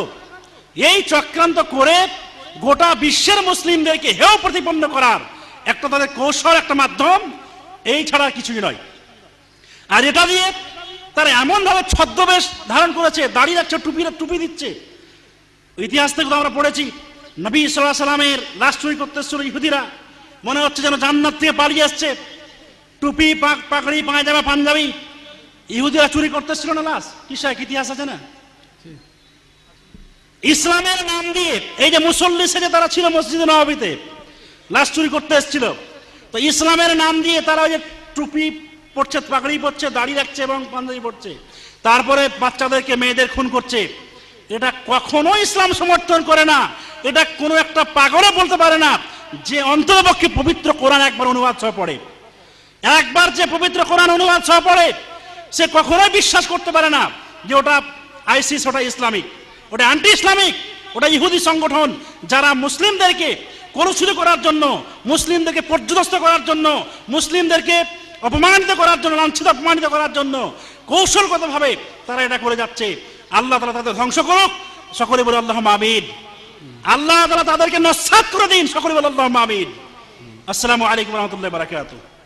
এই চক্রান্ত করে গোটা বিশ্বের মুসলিমদেরকে হেও প্রতিপন্ন করার একটা তাদের কৌশল একটা মাধ্যম এই ছাড়া কিছুই নয় আর এটা দিয়ে তারা এমনভাবে ছদ্মবেশ ধারণ করেছে দাঁড়িয়ে যাচ্ছে টুপি টুপি দিচ্ছে ইতিহাস থেকে আমরা পড়েছি নবী সাল্লাহ সাল্লামের লাশ চুরি শুরু ইহুদিরা মনে হচ্ছে যেন জান্নাত থেকে পালিয়ে আসছে টুপি পাক পাকড়ি পায়জামা পাঞ্জাবি ইহুদিরা চুরি করতেছিল না লাশ সাহেব ইতিহাস আছে না ইসলামের নাম দিয়ে এই যে মুসল্লি সেজে তারা ছিল মসজিদে নবাবিতে লাশ চুরি করতে এসেছিল তো ইসলামের নাম দিয়ে তারা ওই যে টুপি পড়ছে পাগড়ি পড়ছে দাড়ি রাখছে এবং পাঞ্জাবি পড়ছে তারপরে বাচ্চাদেরকে মেয়েদের খুন করছে এটা কখনো ইসলাম সমর্থন করে না এটা কোনো একটা পাগলও বলতে পারে না যে অন্তরপক্ষে পবিত্র কোরআন একবার অনুবাদ সহ পড়ে একবার যে পবিত্র কোরআন অনুবাদ সহ পড়ে সে কখনোই বিশ্বাস করতে পারে না যে ওটা আইসিস ওটা ইসলামিক ওটা অ্যান্টি ইসলামিক ওটা ইহুদি সংগঠন যারা মুসলিমদেরকে করুচুরি করার জন্য মুসলিমদেরকে পর্যদস্ত করার জন্য মুসলিমদেরকে অপমানিত করার জন্য লাঞ্ছিত অপমানিত করার জন্য কৌশলগতভাবে তারা এটা করে যাচ্ছে আল্লাহ তালা তাদের ধ্বংস করুক সকলে বলে আল্লাহ মাবিদ আল্লাহ তালা তাদেরকে নস্বাত করে দিন সকলে বলে আল্লাহ মাবিদ আসসালামু আলাইকুম রহমতুল্লাহ বারাকাতুহ